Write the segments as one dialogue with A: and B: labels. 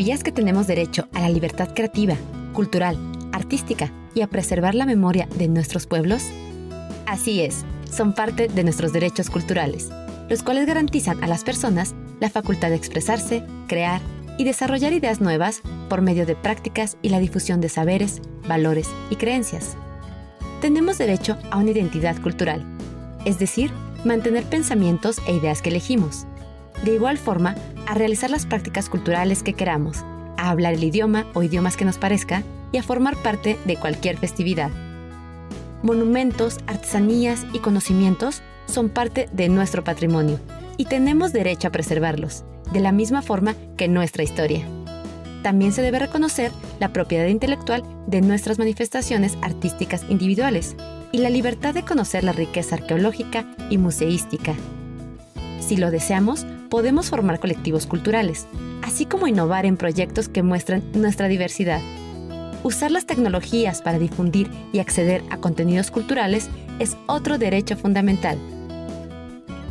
A: ¿Sabías que tenemos derecho a la libertad creativa, cultural, artística y a preservar la memoria de nuestros pueblos? Así es, son parte de nuestros derechos culturales, los cuales garantizan a las personas la facultad de expresarse, crear y desarrollar ideas nuevas por medio de prácticas y la difusión de saberes, valores y creencias. Tenemos derecho a una identidad cultural, es decir, mantener pensamientos e ideas que elegimos de igual forma, a realizar las prácticas culturales que queramos, a hablar el idioma o idiomas que nos parezca y a formar parte de cualquier festividad. Monumentos, artesanías y conocimientos son parte de nuestro patrimonio y tenemos derecho a preservarlos, de la misma forma que nuestra historia. También se debe reconocer la propiedad intelectual de nuestras manifestaciones artísticas individuales y la libertad de conocer la riqueza arqueológica y museística. Si lo deseamos, podemos formar colectivos culturales, así como innovar en proyectos que muestran nuestra diversidad. Usar las tecnologías para difundir y acceder a contenidos culturales es otro derecho fundamental.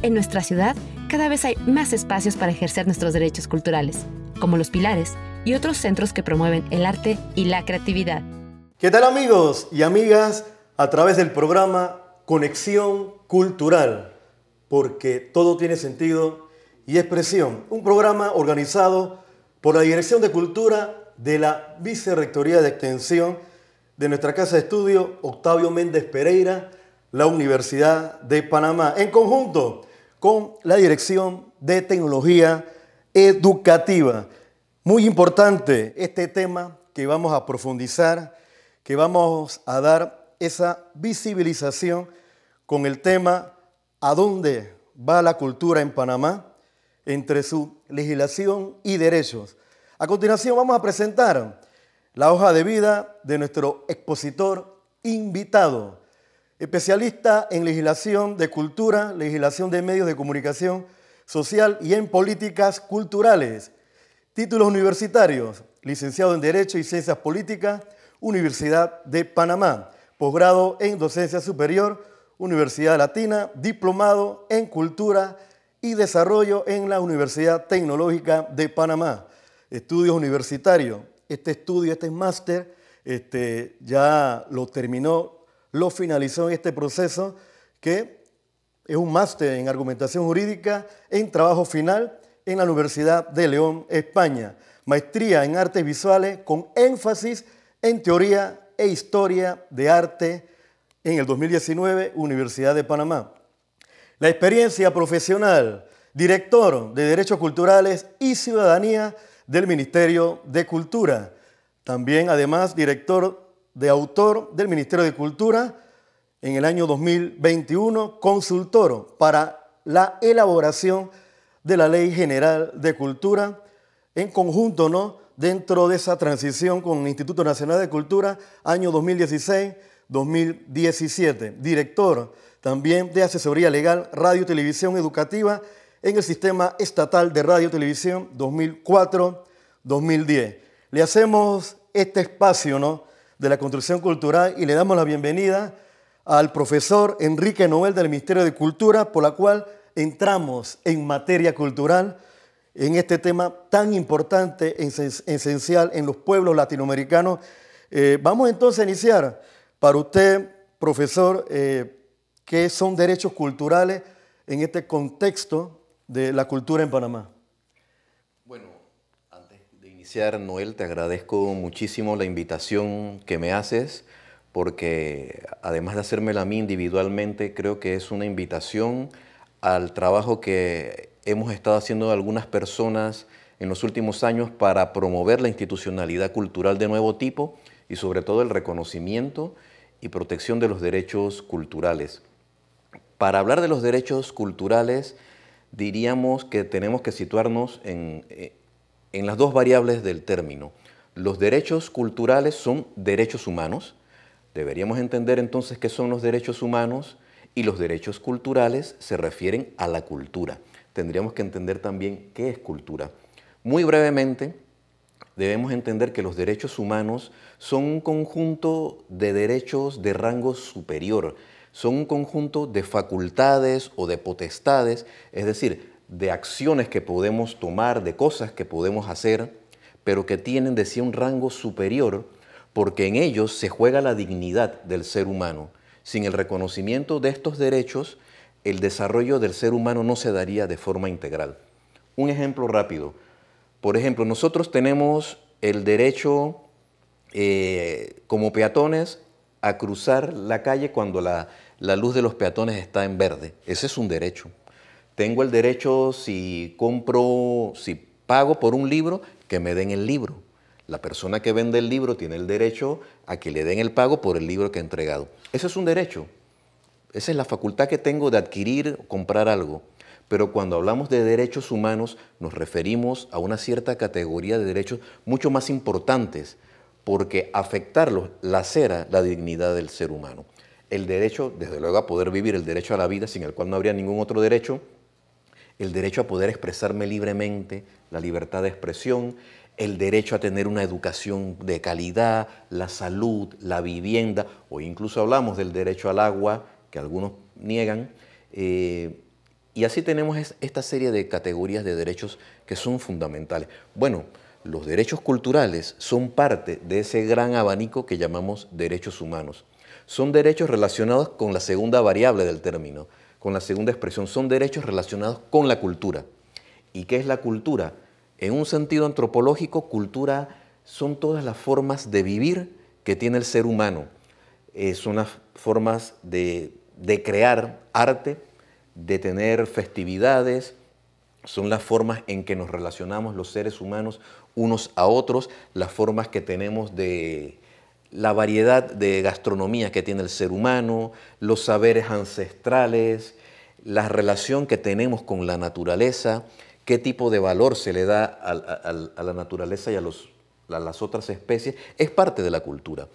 A: En nuestra ciudad, cada vez hay más espacios para ejercer nuestros derechos culturales, como los pilares y otros centros que promueven el arte y la creatividad.
B: ¿Qué tal amigos y amigas? A través del programa Conexión Cultural, porque todo tiene sentido y Expresión, un programa organizado por la Dirección de Cultura de la Vicerrectoría de Extensión de nuestra Casa de Estudio Octavio Méndez Pereira, la Universidad de Panamá, en conjunto con la Dirección de Tecnología Educativa. Muy importante este tema que vamos a profundizar, que vamos a dar esa visibilización con el tema ¿A dónde va la cultura en Panamá? entre su legislación y derechos. A continuación vamos a presentar la hoja de vida de nuestro expositor invitado, especialista en legislación de cultura, legislación de medios de comunicación social y en políticas culturales, títulos universitarios, licenciado en Derecho y Ciencias Políticas, Universidad de Panamá, posgrado en Docencia Superior, Universidad Latina, diplomado en Cultura y Desarrollo en la Universidad Tecnológica de Panamá. Estudios universitarios. Este estudio, este máster, este, ya lo terminó, lo finalizó en este proceso que es un máster en argumentación jurídica en trabajo final en la Universidad de León, España. Maestría en artes visuales con énfasis en teoría e historia de arte en el 2019, Universidad de Panamá. La experiencia profesional, director de Derechos Culturales y Ciudadanía del Ministerio de Cultura. También, además, director de autor del Ministerio de Cultura en el año 2021, consultor para la elaboración de la Ley General de Cultura, en conjunto, ¿no? Dentro de esa transición con el Instituto Nacional de Cultura, año 2016-2017. Director también de asesoría legal, radio, televisión educativa en el sistema estatal de radio, televisión 2004-2010. Le hacemos este espacio ¿no? de la construcción cultural y le damos la bienvenida al profesor Enrique Noel del Ministerio de Cultura, por la cual entramos en materia cultural en este tema tan importante, esencial en los pueblos latinoamericanos. Eh, vamos entonces a iniciar. Para usted, profesor, eh, ¿Qué son derechos culturales en este contexto de la cultura en Panamá. Bueno,
C: antes de iniciar, Noel, te agradezco muchísimo la invitación que me haces, porque además de hacérmela a mí individualmente, creo que es una invitación al trabajo que hemos estado haciendo algunas personas en los últimos años para promover la institucionalidad cultural de nuevo tipo y sobre todo el reconocimiento y protección de los derechos culturales. Para hablar de los derechos culturales, diríamos que tenemos que situarnos eh, en, las dos variables del término. Los derechos culturales son derechos humanos. Deberíamos entender entonces qué son los derechos humanos y los derechos culturales se refieren a la cultura. Tendríamos que entender también qué es cultura. Muy brevemente, debemos entender que los derechos humanos son un conjunto de derechos de rango superior son un conjunto de facultades o de potestades, es decir, de acciones que podemos tomar, de cosas que podemos hacer, pero que tienen, decía, un rango superior, porque en ellos se juega la dignidad del ser humano. Sin el reconocimiento de estos derechos, el desarrollo del ser humano no se daría de forma integral. Un ejemplo rápido. Por ejemplo, nosotros tenemos el derecho eh, como peatones a cruzar la calle cuando la la luz de los peatones está en verde. Ese es un derecho. Tengo el derecho si compro, si pago por un libro, que me den el libro. La persona que vende el libro tiene el derecho a que le den el pago por el libro que ha entregado. Ese es un derecho. Esa es la facultad que tengo de adquirir o comprar algo. Pero cuando hablamos de derechos humanos nos referimos a una cierta categoría de derechos mucho más importantes porque afectarlos lacera la dignidad del ser humano el derecho, desde luego, a poder vivir, el derecho a la vida, sin el cual no habría ningún otro derecho, el derecho a poder expresarme libremente, la libertad de expresión, el derecho a tener una educación de calidad, la salud, la vivienda, o incluso hablamos del derecho al agua, que algunos niegan. Eh, y así tenemos esta serie de categorías de derechos que son fundamentales. Bueno, los derechos culturales son parte de ese gran abanico que llamamos derechos humanos son derechos relacionados con la segunda variable del término, con la segunda expresión, son derechos relacionados con la cultura. ¿Y qué es la cultura? En un sentido antropológico, cultura son todas las formas de vivir que tiene el ser humano. Eh, son las formas de crear arte, de tener festividades, son las formas en que nos relacionamos los seres humanos unos a otros, las formas que tenemos de, la variedad de gastronomía que tiene el ser humano, los saberes ancestrales, la relación que tenemos con la naturaleza, qué tipo de valor se le da a, la naturaleza y a las otras especies, es parte de la cultura.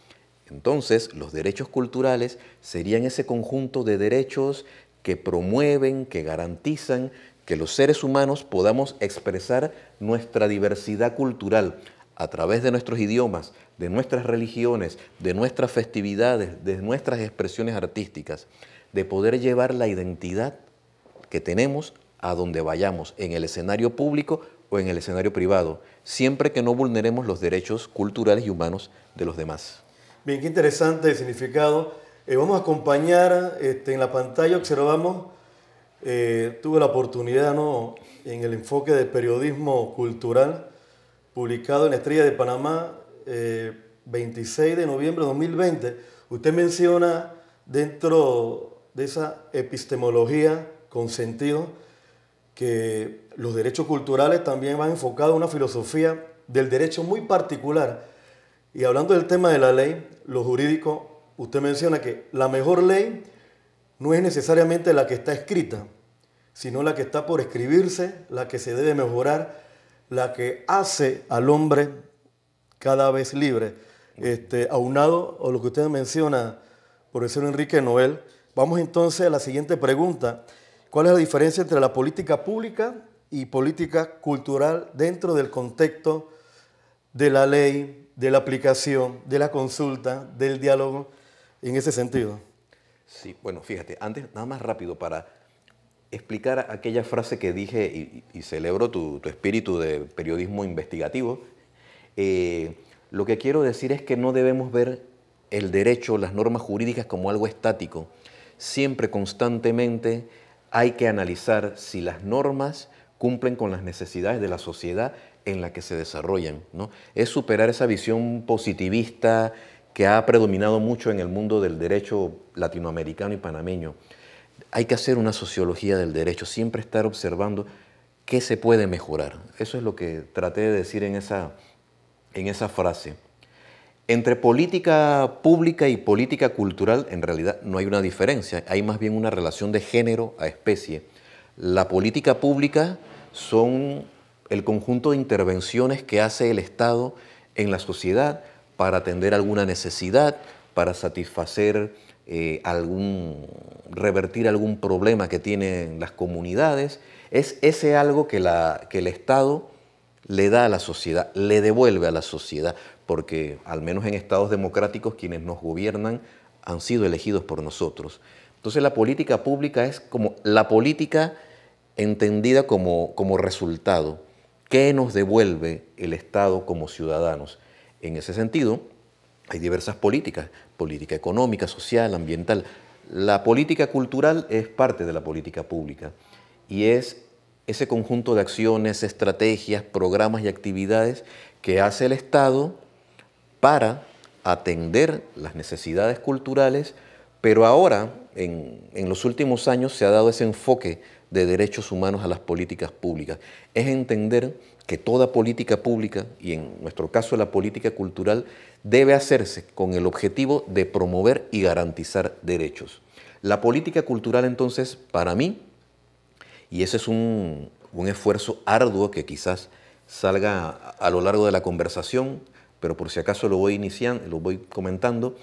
C: Entonces, los derechos culturales serían ese conjunto de derechos que promueven, que garantizan que los seres humanos podamos expresar nuestra diversidad cultural, a través de nuestros idiomas, de nuestras religiones, de nuestras festividades, de nuestras expresiones artísticas, de poder llevar la identidad que tenemos a donde vayamos, en el escenario público o en el escenario privado, siempre que no vulneremos los derechos culturales y humanos de los demás.
B: Bien, qué interesante el significado. Eh, vamos a acompañar, este, en la pantalla observamos, eh, tuve la oportunidad en el enfoque del periodismo cultural, publicado en Estrella de Panamá, 26 eh, de noviembre de 2020, usted menciona dentro de esa epistemología con sentido que los derechos culturales también van enfocados a una filosofía del derecho muy particular. Y hablando del tema de la ley, lo jurídico, usted menciona que la mejor ley no es necesariamente la que está escrita, sino la que está por escribirse, la que se debe mejorar la que hace al hombre cada vez libre. Este, aunado a lo que usted menciona, profesor Enrique Noel, vamos entonces a la siguiente pregunta. ¿Cuál es la diferencia entre la política pública y política cultural dentro del contexto de la ley, de la aplicación, de la consulta, del diálogo en ese sentido?
C: Sí, bueno, fíjate, antes nada más rápido para explicar aquella frase que dije y, celebro tu, espíritu de periodismo investigativo. Eh, lo que quiero decir es que no debemos ver el derecho, las normas jurídicas como algo estático. Siempre, constantemente, hay que analizar si las normas cumplen con las necesidades de la sociedad en la que se desarrollan. Es superar esa visión positivista que ha predominado mucho en el mundo del derecho latinoamericano y panameño hay que hacer una sociología del derecho, siempre estar observando qué se puede mejorar. Eso es lo que traté de decir en esa, en esa frase. Entre política pública y política cultural en realidad no hay una diferencia, hay más bien una relación de género a especie. La política pública son el conjunto de intervenciones que hace el Estado en la sociedad para atender alguna necesidad, para satisfacer eh, algún, revertir algún problema que tienen las comunidades, es ese algo que, el Estado le da a la sociedad, le devuelve a la sociedad, porque al menos en estados democráticos quienes nos gobiernan han sido elegidos por nosotros. Entonces la política pública es como la política entendida como, como resultado. que nos devuelve el Estado como ciudadanos? En ese sentido, hay diversas políticas política económica, social, ambiental. La política cultural es parte de la política pública y es ese conjunto de acciones, estrategias, programas y actividades que hace el Estado para atender las necesidades culturales, pero ahora, en, en los últimos años, se ha dado ese enfoque de derechos humanos a las políticas públicas. Es entender que toda política pública, y en nuestro caso la política cultural, debe hacerse con el objetivo de promover y garantizar derechos. La política cultural entonces, para mí, y ese es un, esfuerzo arduo que quizás salga a lo largo de la conversación, pero por si acaso lo voy lo voy comentando,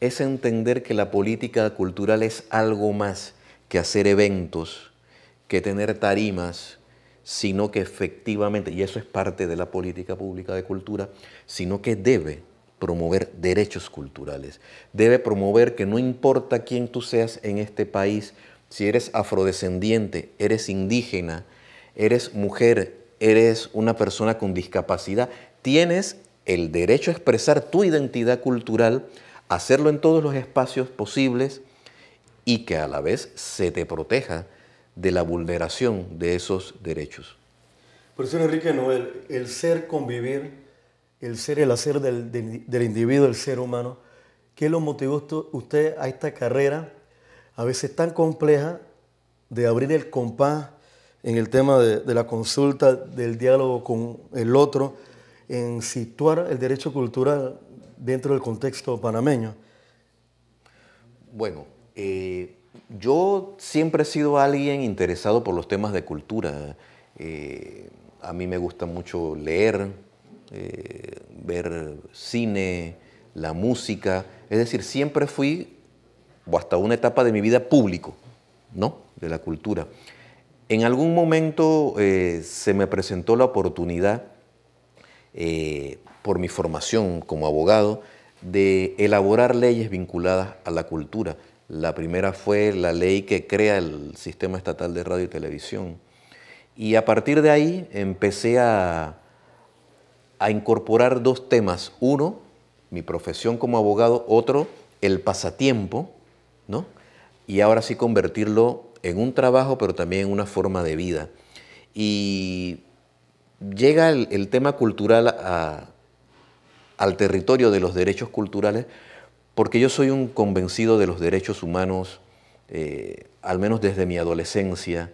C: es entender que la política cultural es algo más que hacer eventos, que tener tarimas, sino que efectivamente, y eso es parte de la política pública de cultura, sino que debe promover derechos culturales, debe promover que no importa quién tú seas en este país, si eres afrodescendiente, eres indígena, eres mujer, eres una persona con discapacidad, tienes el derecho a expresar tu identidad cultural, hacerlo en todos los espacios posibles y que a la vez se te proteja de la vulneración de esos derechos.
B: Profesor Enrique Noel, el ser convivir, el ser el hacer del, individuo, el ser humano, ¿qué lo motivó usted a esta carrera, a veces tan compleja, de abrir el compás en el tema de, la consulta, del diálogo con el otro, en situar el derecho cultural dentro del contexto panameño?
C: Bueno, eh, yo siempre he sido alguien interesado por los temas de cultura. Eh, a mí me gusta mucho leer, eh, ver cine, la música. Es decir, siempre fui, o hasta una etapa de mi vida, público, ¿no? De la cultura. En algún momento eh, se me presentó la oportunidad, por mi formación como abogado, de elaborar leyes vinculadas a la cultura. La primera fue la ley que crea el sistema estatal de radio y televisión. Y a partir de ahí empecé a, incorporar dos temas. Uno, mi profesión como abogado. Otro, el pasatiempo, Y ahora sí convertirlo en un trabajo, pero también en una forma de vida. Y llega el, tema cultural al territorio de los derechos culturales porque yo soy un convencido de los derechos humanos, eh, al menos desde mi adolescencia,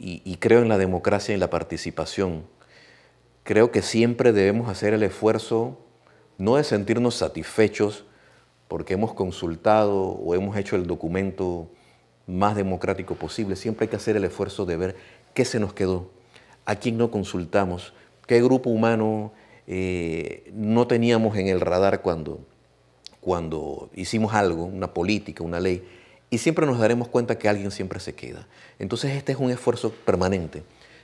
C: y, creo en la democracia y en la participación. Creo que siempre debemos hacer el esfuerzo no de sentirnos satisfechos porque hemos consultado o hemos hecho el documento más democrático posible, siempre hay que hacer el esfuerzo de ver qué se nos quedó, a quién no consultamos, qué grupo humano eh, no teníamos en el radar cuando, cuando hicimos algo, una política, una ley, y siempre nos daremos cuenta que alguien siempre se queda. Entonces este es un esfuerzo permanente,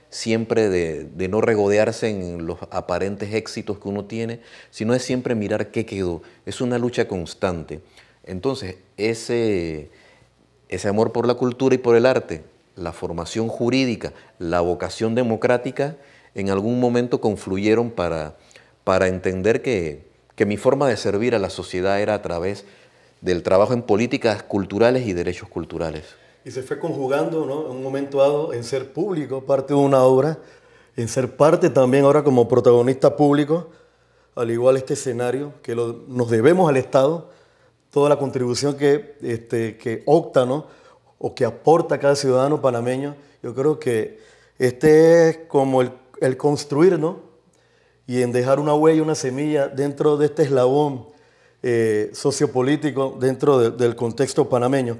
C: siempre de, no regodearse en los aparentes éxitos que uno tiene, sino es siempre mirar qué quedó. Es una lucha constante. Entonces ese, ese amor por la cultura y por el arte, la formación jurídica, la vocación democrática, en algún momento confluyeron para, para entender que que mi forma de servir a la sociedad era a través del trabajo en políticas culturales y derechos culturales.
B: Y se fue conjugando ¿no? en un momento dado en ser público, parte de una obra, en ser parte también ahora como protagonista público, al igual este escenario que nos debemos al Estado, toda la contribución que, este, que opta o que aporta cada ciudadano panameño. Yo creo que este es como el construir ¿no? y en dejar una huella, una semilla dentro de este eslabón eh, sociopolítico, dentro del contexto panameño.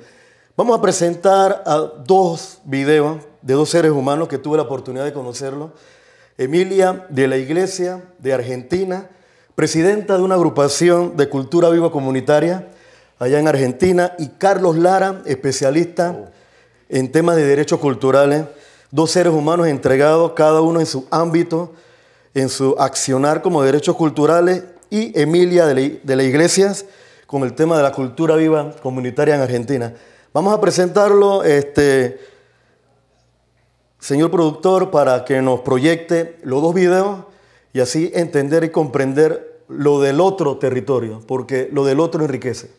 B: Vamos a presentar a dos videos de dos seres humanos que tuve la oportunidad de conocerlos. Emilia de la Iglesia de Argentina, presidenta de una agrupación de cultura viva comunitaria allá en Argentina, y Carlos Lara, especialista en temas de derechos culturales, dos seres humanos entregados cada uno en su ámbito en su accionar como derechos culturales y Emilia de la, Iglesias con el tema de la cultura viva comunitaria en Argentina. Vamos a presentarlo, este, señor productor, para que nos proyecte los dos videos y así entender y comprender lo del otro territorio, porque lo del otro enriquece.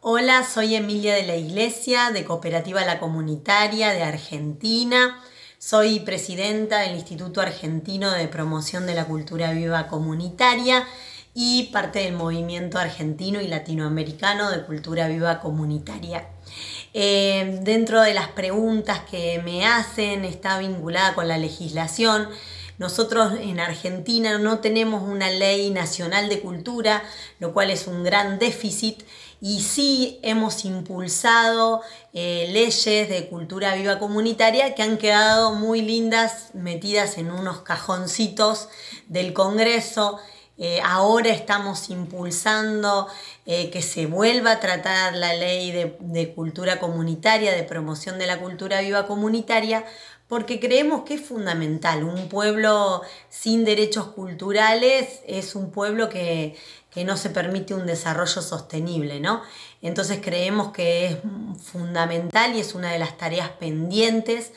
D: Hola, soy Emilia de la Iglesia, de Cooperativa La Comunitaria de Argentina. Soy presidenta del Instituto Argentino de Promoción de la Cultura Viva Comunitaria y parte del movimiento argentino y latinoamericano de cultura viva comunitaria. Eh, dentro de las preguntas que me hacen está vinculada con la legislación. Nosotros en Argentina no tenemos una ley nacional de cultura, lo cual es un gran déficit y sí hemos impulsado eh, leyes de cultura viva comunitaria que han quedado muy lindas metidas en unos cajoncitos del Congreso. Eh, ahora estamos impulsando eh, que se vuelva a tratar la ley de cultura comunitaria, de promoción de la cultura viva comunitaria, porque creemos que es fundamental. Un pueblo sin derechos culturales es un pueblo que que no se permite un desarrollo sostenible, ¿no? Entonces creemos que es fundamental y es una de las tareas pendientes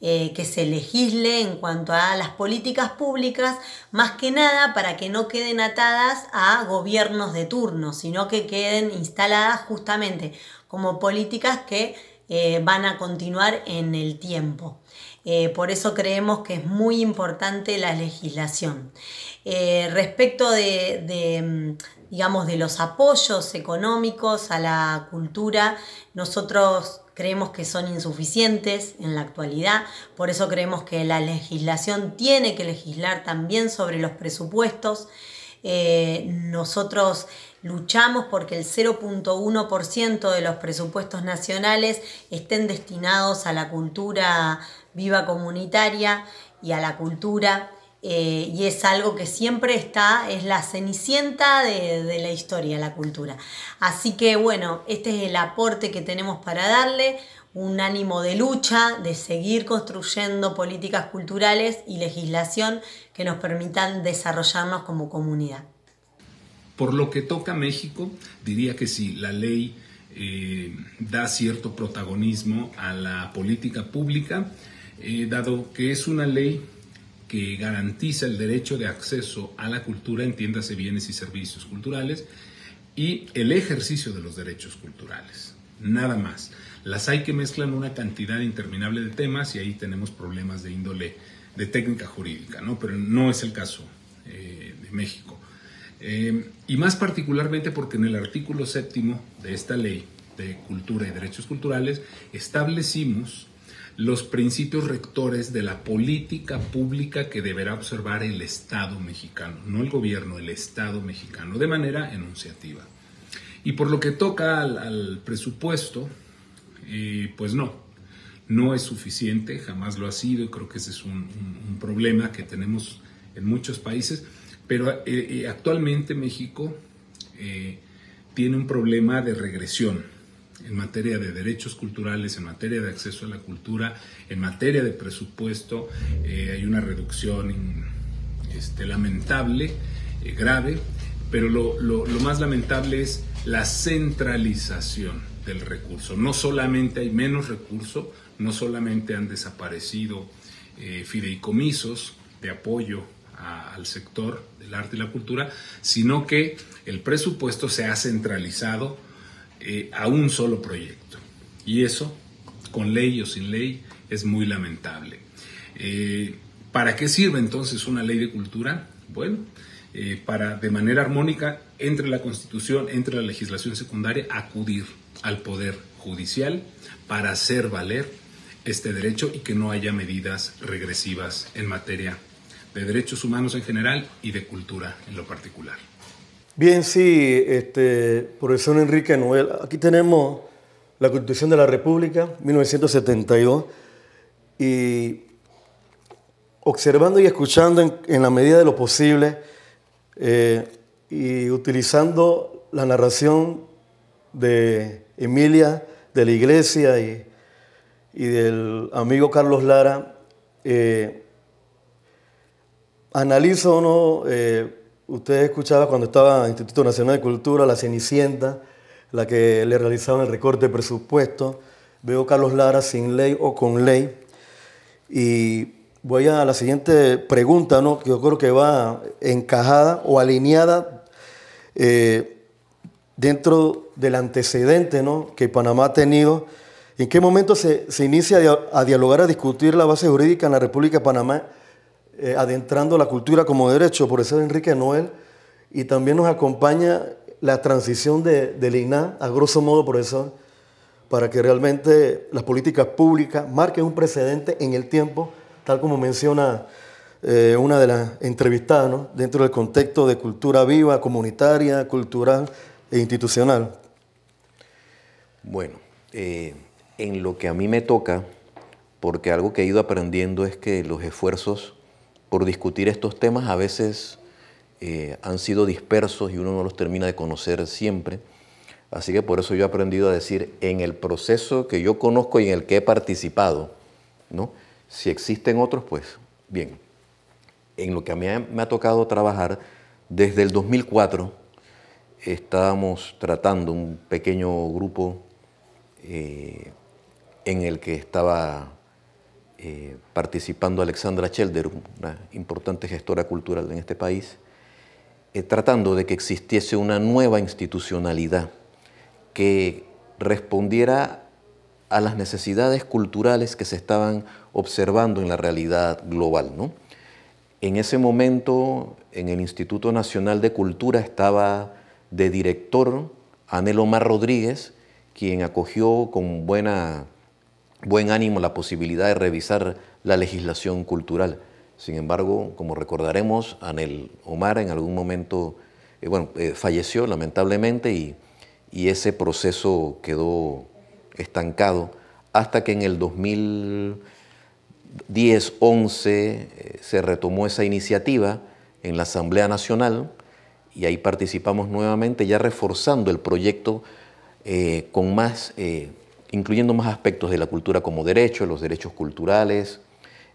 D: eh, que se legisle en cuanto a las políticas públicas, más que nada para que no queden atadas a gobiernos de turno, sino que queden instaladas justamente como políticas que eh, van a continuar en el tiempo. Eh, por eso creemos que es muy importante la legislación. Eh, respecto mm, de, los apoyos económicos a la cultura, nosotros creemos que son insuficientes en la actualidad, por eso creemos que la legislación tiene que legislar también sobre los presupuestos. Eh, nosotros luchamos porque el 0.1% de los presupuestos nacionales estén destinados a la cultura viva comunitaria y a la cultura. Eh, y es algo que siempre está, es la cenicienta de, la historia, la cultura. Así que bueno, este es el aporte que tenemos para darle, un ánimo de lucha, de seguir construyendo políticas culturales y legislación que nos permitan desarrollarnos como comunidad.
E: Por lo que toca a México, diría que sí, la ley eh, da cierto protagonismo a la política pública, eh, dado que es una ley que garantiza el derecho de acceso a la cultura, entiéndase bienes y servicios culturales, y el ejercicio de los derechos culturales. Nada más. Las hay que mezclan una cantidad interminable de temas y ahí tenemos problemas de índole de técnica jurídica, ¿no? Pero no es el caso eh, de México. Eh, y más particularmente porque en el artículo séptimo de esta ley de cultura y derechos culturales establecimos los principios rectores de la política pública que deberá observar el Estado mexicano, no el gobierno, el Estado mexicano, de manera enunciativa. Y por lo que toca al, presupuesto, eh, pues no, no es suficiente, jamás lo ha sido y creo que ese es un, problema que tenemos en muchos países, pero eh, eh, actualmente México tiene un problema de regresión en materia de derechos culturales, en materia de acceso a la cultura, en materia de presupuesto, eh, hay una reducción este, lamentable, eh, grave, pero lo, más lamentable es la centralización del recurso. No solamente hay menos recurso, no solamente han desaparecido eh, fideicomisos de apoyo al sector del arte y la cultura, sino que el presupuesto se ha centralizado eh, a un solo proyecto. Y eso, con ley o sin ley, es muy lamentable. Eh, ¿Para qué sirve entonces una ley de cultura? Bueno, eh, para de manera armónica entre la Constitución, entre la legislación secundaria, acudir al Poder Judicial para hacer valer este derecho y que no haya medidas regresivas en materia de derechos humanos en general y de cultura en lo particular.
B: Bien, sí, este, profesor Enrique Noel. Aquí tenemos la Constitución de la República, 1972, y observando y escuchando en, la medida de lo posible eh, y utilizando la narración de Emilia, de la Iglesia y, del amigo Carlos Lara, eh, analizo analizo, ¿no? Eh, Ustedes escuchaba cuando estaba en el Instituto Nacional de Cultura, la Cenicienta, la que le realizaban el recorte de presupuesto. Veo Carlos Lara sin ley o con ley. Y voy a la siguiente pregunta, ¿no? que yo creo que va encajada o alineada eh, dentro del antecedente que Panamá ha tenido. ¿En qué momento se, se inicia a dialogar, a discutir la base jurídica en la República de Panamá eh, adentrando la cultura como derecho, por eso Enrique Noel, y también nos acompaña la transición de, del INAH, a grosso modo, por eso para que realmente las políticas públicas marquen un precedente en el tiempo, tal como menciona eh, una de las entrevistadas, dentro del contexto de cultura viva, comunitaria, cultural e institucional.
C: Bueno, eh, en lo que a mí me toca, porque algo que he ido aprendiendo es que los esfuerzos por discutir estos temas a veces eh, han sido dispersos y uno no los termina de conocer siempre. Así que por eso yo he aprendido a decir, en el proceso que yo conozco y en el que he participado, ¿no? si existen otros, pues bien. En lo que a mí me ha tocado trabajar, desde el 2004 estábamos tratando un pequeño grupo eh, en el que estaba eh, participando Alexandra Chelder, una importante gestora cultural en este país, eh, tratando de que existiese una nueva institucionalidad que respondiera a las necesidades culturales que se estaban observando en la realidad global. ¿no? En ese momento, en el Instituto Nacional de Cultura estaba de director Anel Omar Rodríguez, quien acogió con buena buen ánimo la posibilidad de revisar la legislación cultural. Sin embargo, como recordaremos, Anel Omar en algún momento eh, bueno, eh, falleció lamentablemente y, ese proceso quedó estancado hasta que en el 2010-11 eh, se retomó esa iniciativa en la Asamblea Nacional y ahí participamos nuevamente ya reforzando el proyecto con más incluyendo más aspectos de la cultura como derecho, los derechos culturales.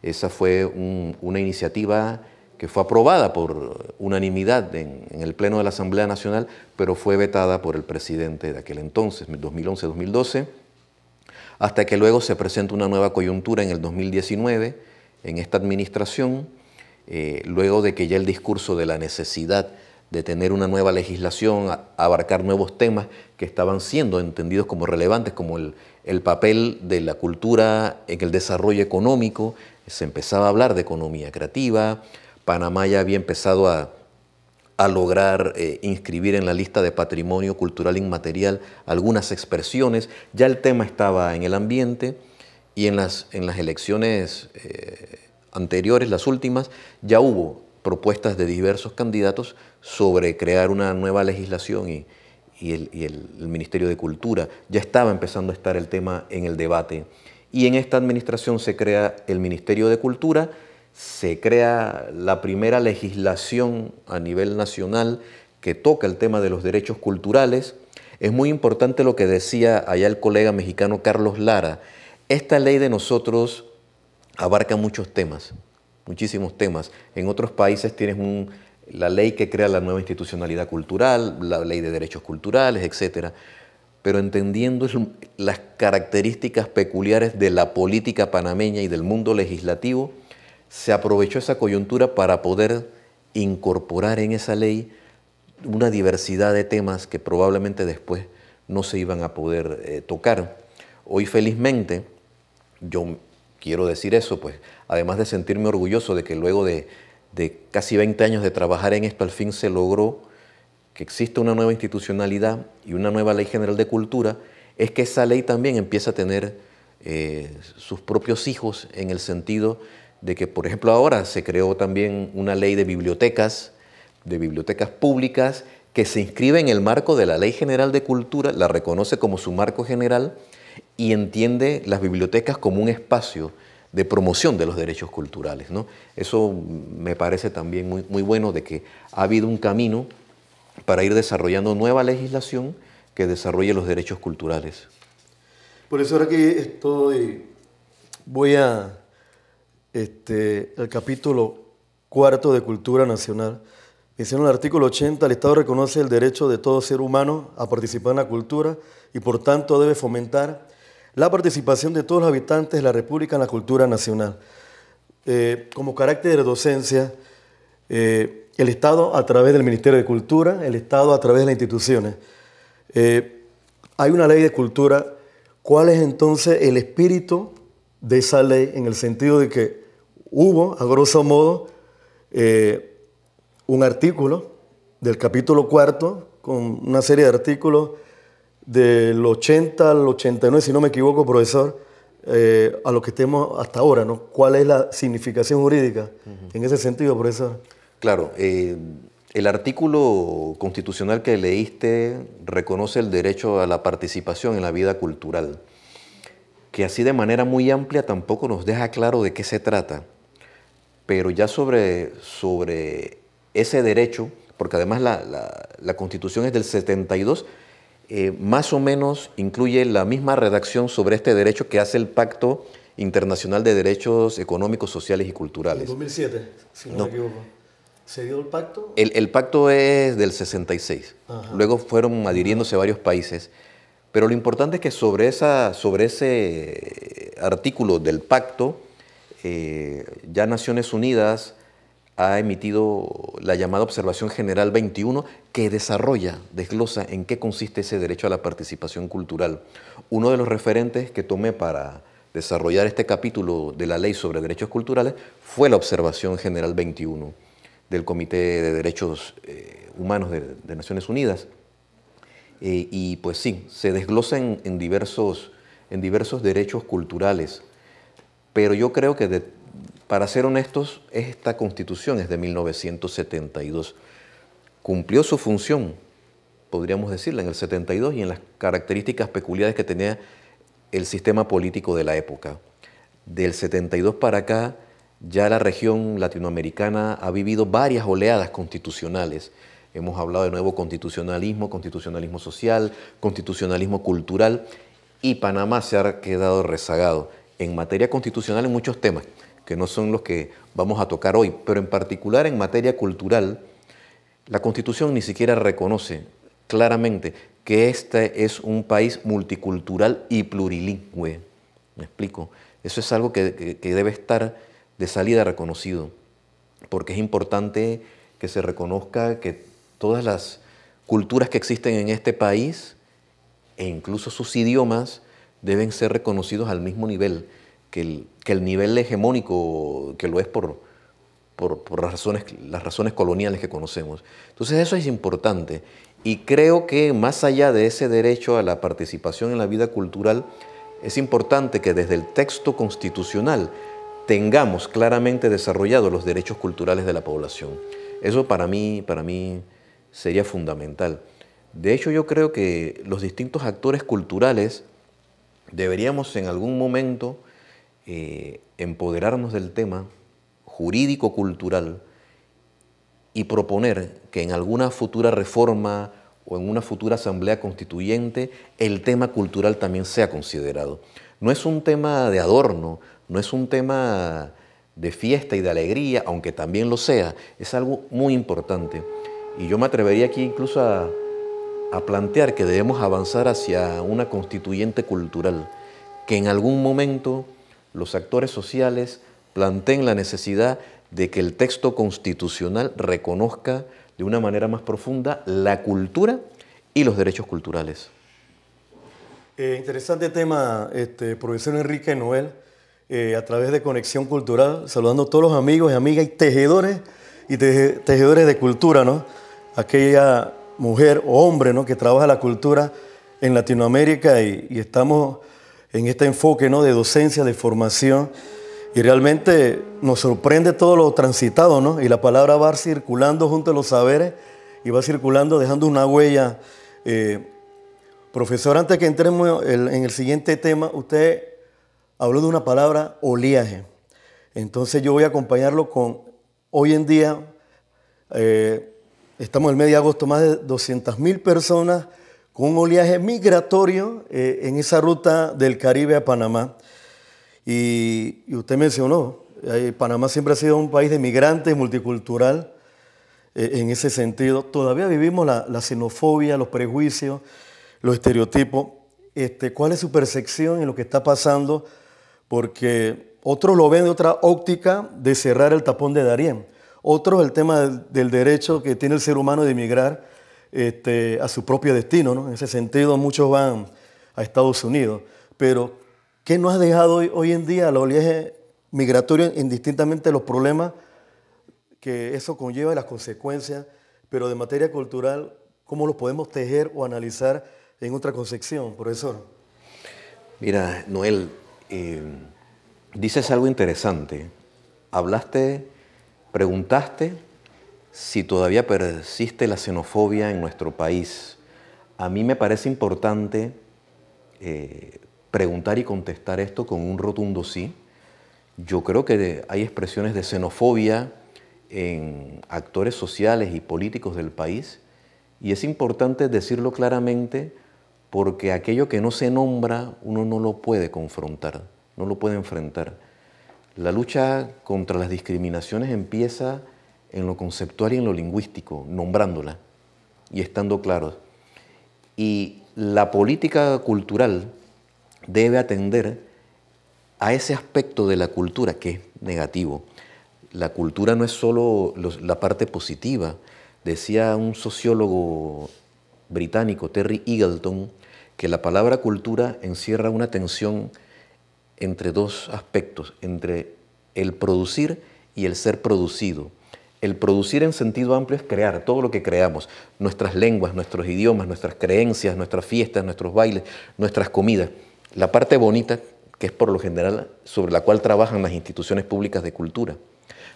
C: Esa fue una iniciativa que fue aprobada por unanimidad en, el Pleno de la Asamblea Nacional, pero fue vetada por el presidente de aquel entonces, 2011-2012, hasta que luego se presenta una nueva coyuntura en el 2019 en esta administración, eh, luego de que ya el discurso de la necesidad de tener una nueva legislación, a, abarcar nuevos temas que estaban siendo entendidos como relevantes, como el, papel de la cultura en el desarrollo económico. Se empezaba a hablar de economía creativa, Panamá ya había empezado a, lograr eh, inscribir en la lista de patrimonio cultural inmaterial algunas expresiones. Ya el tema estaba en el ambiente y en las, en las elecciones eh, anteriores, las últimas, ya hubo propuestas de diversos candidatos sobre crear una nueva legislación y, el, el, Ministerio de Cultura. Ya estaba empezando a estar el tema en el debate. Y en esta administración se crea el Ministerio de Cultura, se crea la primera legislación a nivel nacional que toca el tema de los derechos culturales. Es muy importante lo que decía allá el colega mexicano Carlos Lara. Esta ley de nosotros abarca muchos temas muchísimos temas. En otros países tienes la ley que crea la nueva institucionalidad cultural, la ley de derechos culturales, etc. Pero entendiendo las características peculiares de la política panameña y del mundo legislativo, se aprovechó esa coyuntura para poder incorporar en esa ley una diversidad de temas que probablemente después no se iban a poder eh, tocar. Hoy felizmente, yo quiero decir eso, pues además de sentirme orgulloso de que luego de, casi 20 años de trabajar en esto, al fin se logró que exista una nueva institucionalidad y una nueva ley general de cultura, es que esa ley también empieza a tener eh, sus propios hijos en el sentido de que, por ejemplo, ahora se creó también una ley de bibliotecas, de bibliotecas públicas, que se inscribe en el marco de la Ley General de Cultura, la reconoce como su marco general y entiende las bibliotecas como un espacio de promoción de los derechos culturales. ¿no? Eso me parece también muy, muy bueno de que ha habido un camino para ir desarrollando nueva legislación que desarrolle los derechos culturales.
B: Por eso ahora que estoy,
C: voy a
B: este, el capítulo cuarto de Cultura Nacional. Dicen en el artículo 80, el Estado reconoce el derecho de todo ser humano a participar en la cultura y por tanto debe fomentar la participación de todos los habitantes de la República en la cultura nacional. Eh, como carácter de docencia, eh, el Estado a través del Ministerio de Cultura, el Estado a través de las instituciones. Eh, hay una ley de cultura, ¿cuál es entonces el espíritu de esa ley en el sentido de que hubo, a grosso modo, un artículo del capítulo cuarto con una serie de artículos del 80 al 89, si no me equivoco, profesor, eh, a lo que estemos hasta ahora, ¿no? ¿Cuál es la significación jurídica en ese sentido, profesor?
C: Claro, eh, el artículo constitucional que leíste reconoce el derecho a la participación en la vida cultural, que así de manera muy amplia tampoco nos deja claro de qué se trata, pero ya sobre, sobre ese derecho, porque además la, la constitución es del 72, eh, más o menos incluye la misma redacción sobre este derecho que hace el Pacto Internacional de Derechos Económicos, Sociales y Culturales. En
B: 2007, si no, me equivoco. ¿Se dio el pacto?
C: El, pacto es del 66. Luego fueron adhiriéndose varios países. Pero lo importante es que sobre, esa, sobre ese eh, artículo del pacto, eh, ya Naciones Unidas ha emitido la llamada Observación General 21, que desarrolla, desglosa en qué consiste ese derecho a la participación cultural. Uno de los referentes que tomé para desarrollar este capítulo de la Ley sobre Derechos Culturales fue la Observación General 21 del Comité de Derechos eh, Humanos de, Naciones Unidas. Eh, y pues sí, se desglosa en, diversos, en diversos derechos culturales, pero yo creo que de, para ser honestos, esta constitución es de 1972. Cumplió su función, podríamos decirla, en el 72 y en las características peculiares que tenía el sistema político de la época. Del 72 para acá, ya la región latinoamericana ha vivido varias oleadas constitucionales. Hemos hablado de nuevo constitucionalismo, constitucionalismo social, constitucionalismo cultural y Panamá se ha quedado rezagado en materia constitucional en muchos temas que no son los que vamos a tocar hoy, pero en particular en materia cultural, la Constitución ni siquiera reconoce claramente que este es un país multicultural y plurilingüe. ¿Me explico? Eso es algo que, que debe estar de salida reconocido, porque es importante que se reconozca que todas las culturas que existen en este país e incluso sus idiomas deben ser reconocidos al mismo nivel que el, nivel hegemónico que lo es por, por, por, las, razones, las razones coloniales que conocemos. Entonces eso es importante y creo que más allá de ese derecho a la participación en la vida cultural, es importante que desde el texto constitucional tengamos claramente desarrollados los derechos culturales de la población. Eso para mí, para mí sería fundamental. De hecho, yo creo que los distintos actores culturales deberíamos en algún momento eh, empoderarnos del tema jurídico-cultural y proponer que en alguna futura reforma o en una futura asamblea constituyente el tema cultural también sea considerado. No es un tema de adorno, no es un tema de fiesta y de alegría, aunque también lo sea, es algo muy importante. Y yo me atrevería aquí incluso a plantear que debemos avanzar hacia una constituyente cultural, que en algún momento los actores sociales planteen la necesidad de que el texto constitucional reconozca de una manera más profunda la cultura y los derechos culturales.
B: Eh, interesante tema, este, profesor Enrique Noel, eh, a través de Conexión Cultural, saludando a todos los amigos y amigas y tejedores y tejedores de cultura, ¿no? Aquella mujer o hombre ¿no? que trabaja la cultura en Latinoamérica y, y estamos en este enfoque ¿no? de docencia, de formación. Y realmente nos sorprende todo lo transitado, ¿no? Y la palabra va circulando junto a los saberes y va circulando dejando una huella. Eh, profesor, antes que entremos en el siguiente tema, usted habló de una palabra oleaje. Entonces yo voy a acompañarlo con, hoy en día, eh, estamos en el mes de agosto, más de 200.000 mil personas con un oleaje migratorio eh, en esa ruta del Caribe a Panamá. Y, usted mencionó, eh, Panamá siempre ha sido un país de migrantes, multicultural, eh, en ese sentido. Todavía vivimos la, xenofobia, los prejuicios, los estereotipos. Este, ¿Cuál es su percepción en lo que está pasando? Porque otros lo ven de otra óptica de cerrar el tapón de Darien. Otros el tema del, del derecho que tiene el ser humano de emigrar este, a su propio destino. ¿no? En ese sentido, muchos van a Estados Unidos. Pero, ¿qué nos ha dejado hoy, en día la oleaje migratorio, indistintamente los problemas que eso conlleva y las consecuencias? Pero de materia cultural, ¿cómo lo podemos tejer o analizar en otra concepción, profesor?
C: Mira, Noel, eh, dices algo interesante. Hablaste, preguntaste si todavía persiste la xenofobia en nuestro país, a mí me parece importante eh, preguntar y contestar esto con un rotundo sí. Yo creo que hay expresiones de xenofobia en actores sociales y políticos del país y es importante decirlo claramente porque aquello que no se nombra uno no lo puede confrontar, no lo puede enfrentar. La lucha contra las discriminaciones empieza en lo conceptual y en lo lingüístico, nombrándola y estando claros. Y la política cultural debe atender a ese aspecto de la cultura que es negativo. La cultura no es solo la parte positiva. Decía un sociólogo británico, Terry Eagleton, que la palabra cultura encierra una tensión entre dos aspectos, entre el producir y el ser producido. El producir en sentido amplio es crear todo lo que creamos, nuestras lenguas, nuestros idiomas, nuestras creencias, nuestras fiestas, nuestros bailes, nuestras comidas. La parte bonita, que es por lo general sobre la cual trabajan las instituciones públicas de cultura,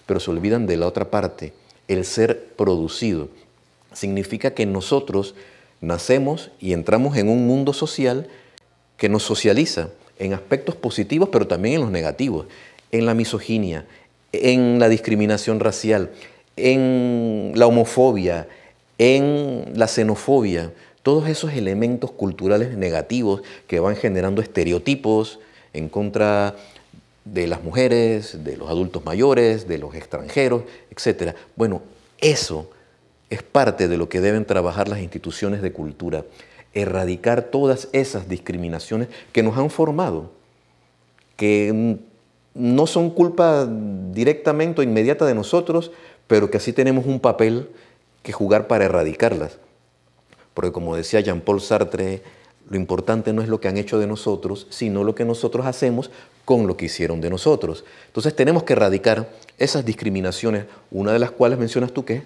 C: pero se olvidan de la otra parte, el ser producido. Significa que nosotros nacemos y entramos en un mundo social que nos socializa en aspectos positivos, pero también en los negativos, en la misoginia, en la discriminación racial, en la homofobia, en la xenofobia, todos esos elementos culturales negativos que van generando estereotipos en contra de las mujeres, de los adultos mayores, de los extranjeros, etc. Bueno, eso es parte de lo que deben trabajar las instituciones de cultura, erradicar todas esas discriminaciones que nos han formado, que no son culpa directamente o inmediata de nosotros, pero que así tenemos un papel que jugar para erradicarlas. Porque como decía Jean-Paul Sartre, lo importante no es lo que han hecho de nosotros, sino lo que nosotros hacemos con lo que hicieron de nosotros. Entonces tenemos que erradicar esas discriminaciones, una de las cuales mencionas tú que es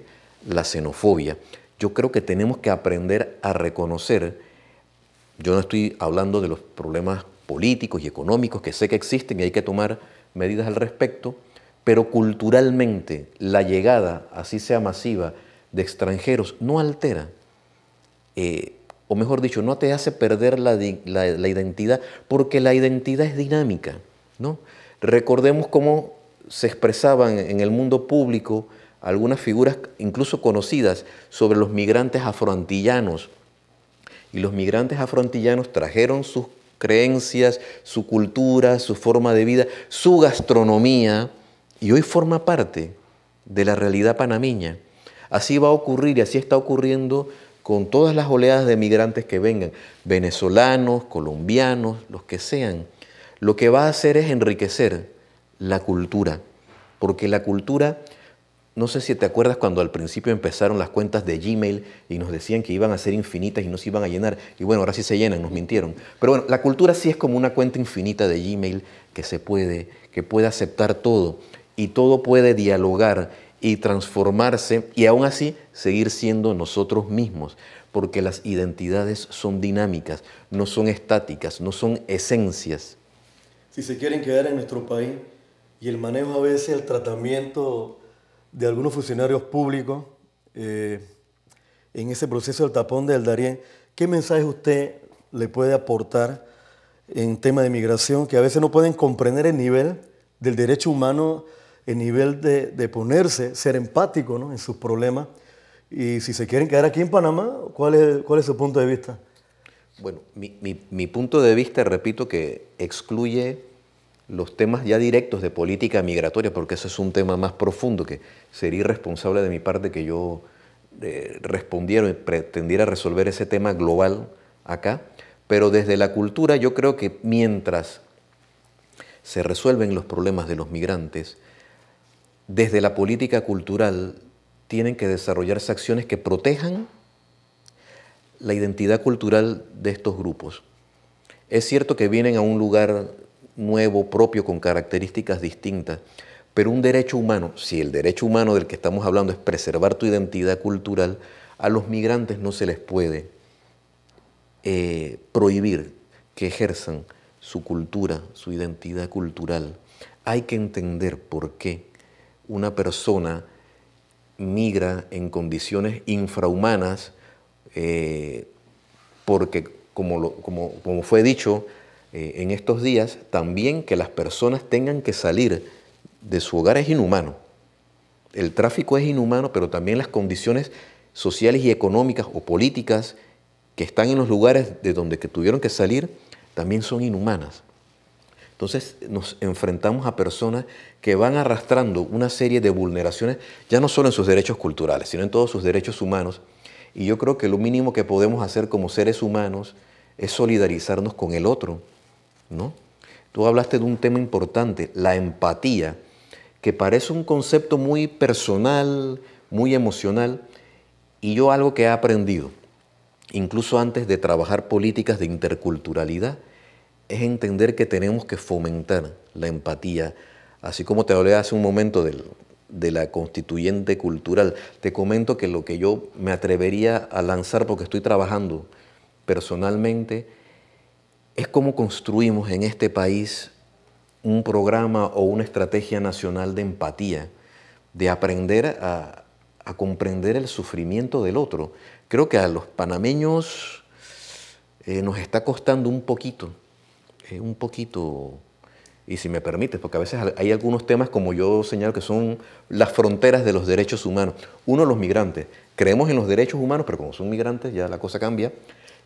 C: la xenofobia. Yo creo que tenemos que aprender a reconocer, yo no estoy hablando de los problemas políticos y económicos que sé que existen y hay que tomar medidas al respecto, pero culturalmente la llegada, así sea masiva, de extranjeros no altera, eh, o mejor dicho, no te hace perder la, identidad, porque la identidad es dinámica. ¿no? Recordemos cómo se expresaban en el mundo público algunas figuras incluso conocidas sobre los migrantes afroantillanos. Y los migrantes afroantillanos trajeron sus creencias, su cultura, su forma de vida, su gastronomía, y hoy forma parte de la realidad panameña. Así va a ocurrir y así está ocurriendo con todas las oleadas de migrantes que vengan, venezolanos, colombianos, los que sean. Lo que va a hacer es enriquecer la cultura, porque la cultura no sé si te acuerdas cuando al principio empezaron las cuentas de Gmail y nos decían que iban a ser infinitas y nos iban a llenar. Y bueno, ahora sí se llenan, nos mintieron. Pero bueno, la cultura sí es como una cuenta infinita de Gmail que se puede, que puede aceptar todo y todo puede dialogar y transformarse y aún así seguir siendo nosotros mismos, porque las identidades son dinámicas, no son estáticas, no son esencias.
B: Si se quieren quedar en nuestro país y el manejo a veces, el tratamiento de algunos funcionarios públicos eh, en ese proceso del tapón del Darién. ¿Qué mensaje usted le puede aportar en tema de migración que a veces no pueden comprender el nivel del derecho humano, el nivel de, ponerse, ser empático en sus problemas? Y si se quieren quedar aquí en Panamá, ¿cuál es, cuál es su punto de vista?
C: Bueno, mi, mi punto de vista, repito, que excluye los temas ya directos de política migratoria, porque ese es un tema más profundo que sería irresponsable de mi parte que yo eh, respondiera y pretendiera resolver ese tema global acá, pero desde la cultura yo creo que mientras se resuelven los problemas de los migrantes, desde la política cultural tienen que desarrollarse acciones que protejan la identidad cultural de estos grupos. Es cierto que vienen a un lugar nuevo, propio, con características distintas. Pero un derecho humano, si el derecho humano del que estamos hablando es preservar tu identidad cultural, a los migrantes no se les puede eh, prohibir que ejerzan su cultura, su identidad cultural. Hay que entender por qué una persona migra en condiciones infrahumanas, eh, porque como fue dicho, eh, en estos días, también que las personas tengan que salir de su hogar es inhumano. El tráfico es inhumano, pero también las condiciones sociales y económicas o políticas que están en los lugares de donde que tuvieron que salir también son inhumanas. Entonces nos enfrentamos a personas que van arrastrando una serie de vulneraciones, ya no solo en sus derechos culturales, sino en todos sus derechos humanos. Y yo creo que lo mínimo que podemos hacer como seres humanos es solidarizarnos con el otro, Tú hablaste de un tema importante, la empatía, que parece un concepto muy personal, muy emocional, y yo algo que he aprendido, incluso antes de trabajar políticas de interculturalidad, es entender que tenemos que fomentar la empatía. Así como te hablé hace un momento de la constituyente cultural, te comento que lo que yo me atrevería a lanzar, porque estoy trabajando personalmente, es cómo construimos en este país un programa o una estrategia nacional de empatía, de aprender a, comprender el sufrimiento del otro. Creo que a los panameños eh, nos está costando un poquito, eh, un poquito, y si me permites, porque a veces hay algunos temas, como yo señalo, que son las fronteras de los derechos humanos. Uno, los migrantes. Creemos en los derechos humanos, pero como son migrantes ya la cosa cambia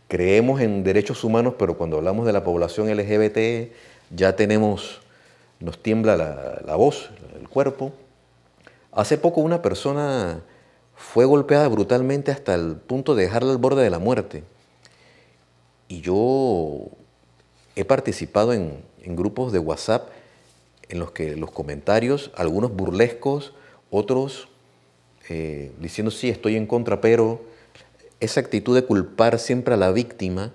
C: creemos en derechos humanos, pero cuando hablamos de la población LGBT ya tenemos, nos tiembla la, voz, el cuerpo. Hace poco una persona fue golpeada brutalmente hasta el punto de dejarla al borde de la muerte. Y yo he participado en, grupos de WhatsApp en los que los comentarios, algunos burlescos, otros eh, diciendo sí, estoy en contra, pero esa actitud de culpar siempre a la víctima,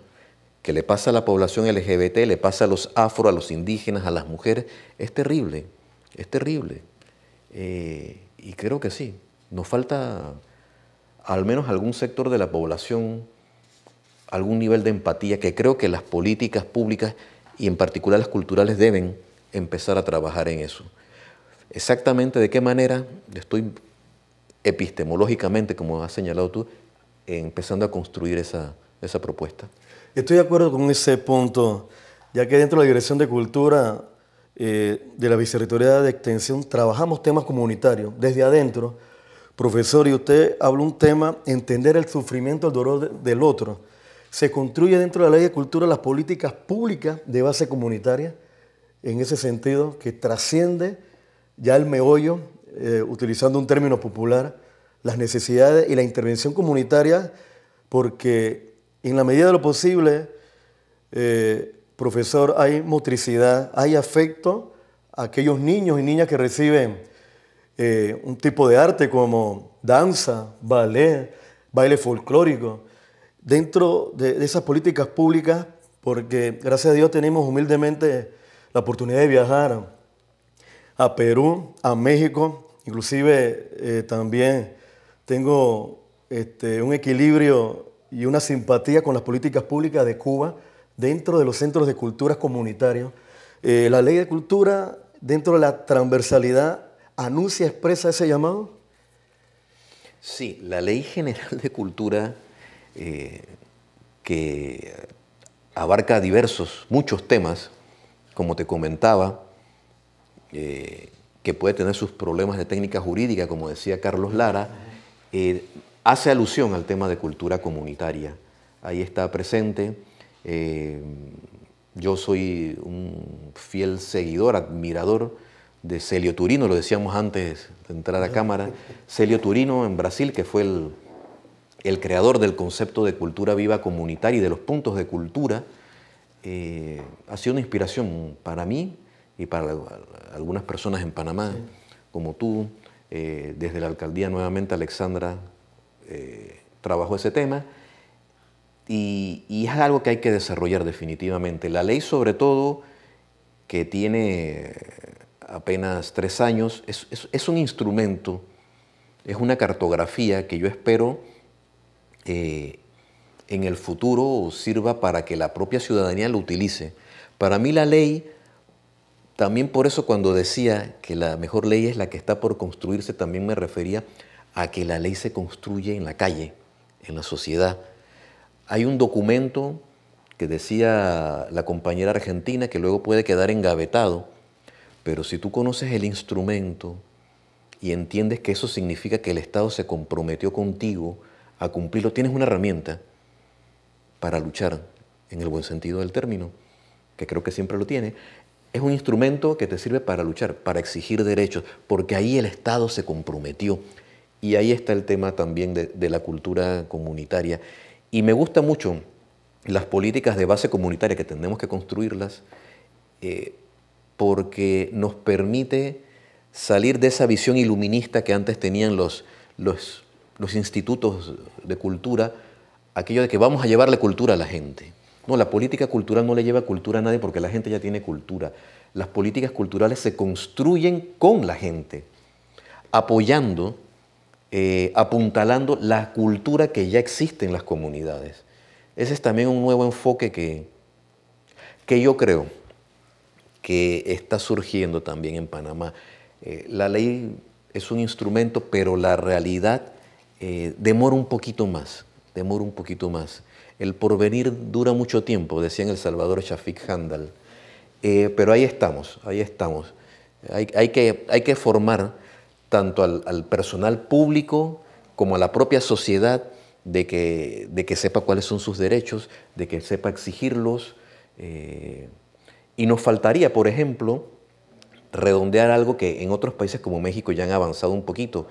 C: que le pasa a la población LGBT, le pasa a los afro, a los indígenas, a las mujeres, es terrible, es terrible. Eh, y creo que sí, nos falta al menos algún sector de la población, algún nivel de empatía que creo que las políticas públicas y en particular las culturales deben empezar a trabajar en eso. Exactamente de qué manera, estoy epistemológicamente, como has señalado tú, empezando a construir esa, propuesta.
B: Estoy de acuerdo con ese punto, ya que dentro de la Dirección de Cultura eh, de la Vicerrectoría de Extensión trabajamos temas comunitarios desde adentro. Profesor, y usted habla un tema, entender el sufrimiento, el dolor del otro. ¿Se construye dentro de la ley de cultura las políticas públicas de base comunitaria? En ese sentido, que trasciende ya el meollo, eh, utilizando un término popular, las necesidades y la intervención comunitaria, porque en la medida de lo posible, eh, profesor, hay motricidad, hay afecto a aquellos niños y niñas que reciben eh, un tipo de arte como danza, ballet, baile folclórico, dentro de, esas políticas públicas, porque gracias a Dios tenemos humildemente la oportunidad de viajar a Perú, a México, inclusive eh, también tengo este, un equilibrio y una simpatía con las políticas públicas de Cuba dentro de los centros de culturas comunitarios. Eh, la ley de cultura, dentro de la transversalidad, anuncia, expresa ese llamado.
C: Sí, la ley general de cultura eh, que abarca diversos, muchos temas, como te comentaba, eh, que puede tener sus problemas de técnica jurídica, como decía Carlos Lara, eh, hace alusión al tema de cultura comunitaria. Ahí está presente. Eh, yo soy un fiel seguidor, admirador de Celio Turino, lo decíamos antes de entrar a cámara. Celio Turino en Brasil, que fue el, creador del concepto de cultura viva comunitaria y de los puntos de cultura, eh, ha sido una inspiración para mí y para algunas personas en Panamá, como tú, eh, desde la alcaldía nuevamente Alexandra eh, trabajó ese tema y, es algo que hay que desarrollar definitivamente. La ley sobre todo, que tiene apenas tres años, es, un instrumento, es una cartografía que yo espero eh, en el futuro sirva para que la propia ciudadanía lo utilice. Para mí la ley también por eso cuando decía que la mejor ley es la que está por construirse, también me refería a que la ley se construye en la calle, en la sociedad. Hay un documento que decía la compañera argentina que luego puede quedar engavetado, pero si tú conoces el instrumento y entiendes que eso significa que el Estado se comprometió contigo a cumplirlo, tienes una herramienta para luchar, en el buen sentido del término, que creo que siempre lo tiene, es un instrumento que te sirve para luchar, para exigir derechos, porque ahí el Estado se comprometió. Y ahí está el tema también de, la cultura comunitaria. Y me gusta mucho las políticas de base comunitaria que tenemos que construirlas, eh, porque nos permite salir de esa visión iluminista que antes tenían los, los, los institutos de cultura, aquello de que vamos a llevarle cultura a la gente. No, la política cultural no le lleva cultura a nadie porque la gente ya tiene cultura. Las políticas culturales se construyen con la gente, apoyando, eh, apuntalando la cultura que ya existe en las comunidades. Ese es también un nuevo enfoque que, yo creo que está surgiendo también en Panamá. Eh, la ley es un instrumento, pero la realidad eh, demora un poquito más, demora un poquito más el porvenir dura mucho tiempo, decía en El Salvador Shafik Handal. Eh, pero ahí estamos, ahí estamos. Hay, que, formar tanto al, personal público como a la propia sociedad de que, sepa cuáles son sus derechos, de que sepa exigirlos. Eh, y nos faltaría, por ejemplo, redondear algo que en otros países como México ya han avanzado un poquito,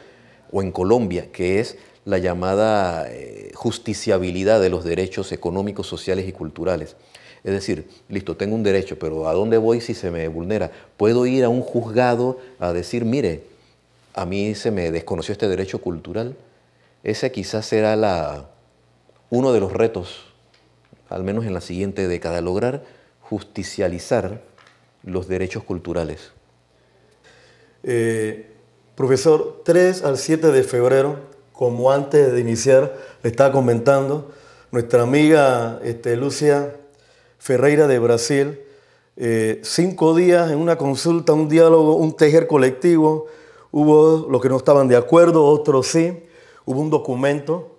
C: o en Colombia, que es la llamada eh, justiciabilidad de los derechos económicos, sociales y culturales. Es decir, listo, tengo un derecho, pero ¿a dónde voy si se me vulnera? ¿Puedo ir a un juzgado a decir, mire, a mí se me desconoció este derecho cultural? Ese quizás será la, uno de los retos, al menos en la siguiente década, lograr justicializar los derechos culturales.
B: Eh, profesor, 3 al 7 de febrero como antes de iniciar le estaba comentando, nuestra amiga este, Lucia Ferreira de Brasil, eh, cinco días en una consulta, un diálogo, un tejer colectivo, hubo los que no estaban de acuerdo, otros sí, hubo un documento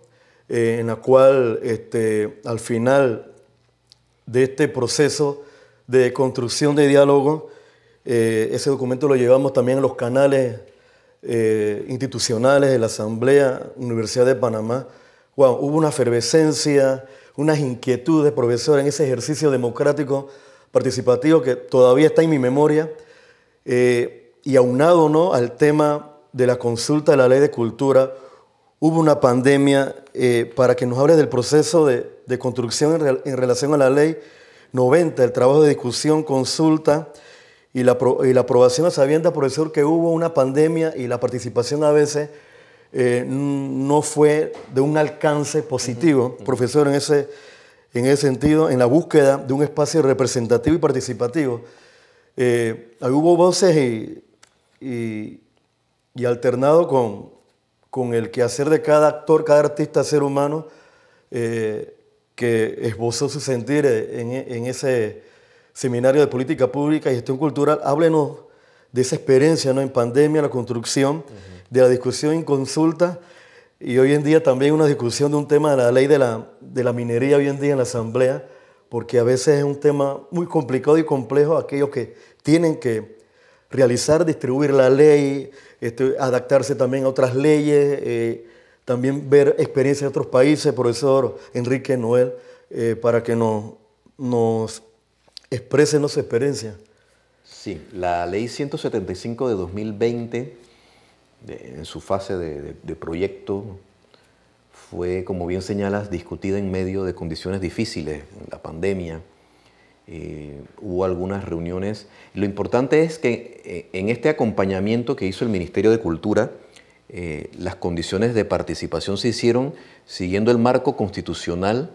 B: eh, en el cual este, al final de este proceso de construcción de diálogo, eh, ese documento lo llevamos también a los canales eh, institucionales de la Asamblea Universidad de Panamá, hubo una efervescencia, unas inquietudes, profesor, en ese ejercicio democrático participativo que todavía está en mi memoria, eh, y aunado ¿no? al tema de la consulta de la ley de cultura, hubo una pandemia eh, para que nos hable del proceso de, construcción en, relación a la ley 90, el trabajo de discusión, consulta, y la, y la aprobación a profesor, que hubo una pandemia y la participación a veces eh, no fue de un alcance positivo, profesor, en ese, en ese sentido, en la búsqueda de un espacio representativo y participativo. Eh, hubo voces y, alternado con, con, el quehacer de cada actor, cada artista, ser humano, eh, que esbozó su sentir en ese Seminario de Política Pública y Gestión Cultural, háblenos de esa experiencia ¿no? en pandemia, la construcción, de la discusión en consulta y hoy en día también una discusión de un tema de la ley de la, de la minería hoy en día en la Asamblea, porque a veces es un tema muy complicado y complejo aquellos que tienen que realizar, distribuir la ley, este, adaptarse también a otras leyes, eh, también ver experiencias de otros países, profesor Enrique Noel, eh, para que nos, nos Exprésenos su experiencia.
C: Sí, la ley 175 de 2020, en su fase de, proyecto, fue, como bien señalas, discutida en medio de condiciones difíciles, la pandemia. Eh, hubo algunas reuniones. Lo importante es que eh, en este acompañamiento que hizo el Ministerio de Cultura, eh, las condiciones de participación se hicieron siguiendo el marco constitucional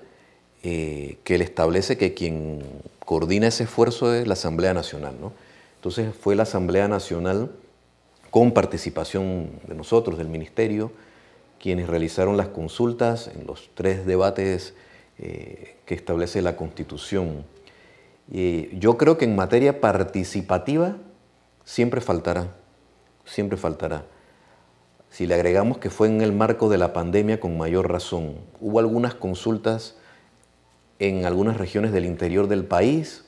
C: eh, que le establece que quien coordina ese esfuerzo es la Asamblea Nacional. ¿no? Entonces fue la Asamblea Nacional, con participación de nosotros, del Ministerio, quienes realizaron las consultas en los tres debates eh, que establece la Constitución. yo creo que en materia participativa siempre faltará, siempre faltará. Si le agregamos que fue en el marco de la pandemia con mayor razón, hubo algunas consultas en algunas regiones del interior del país,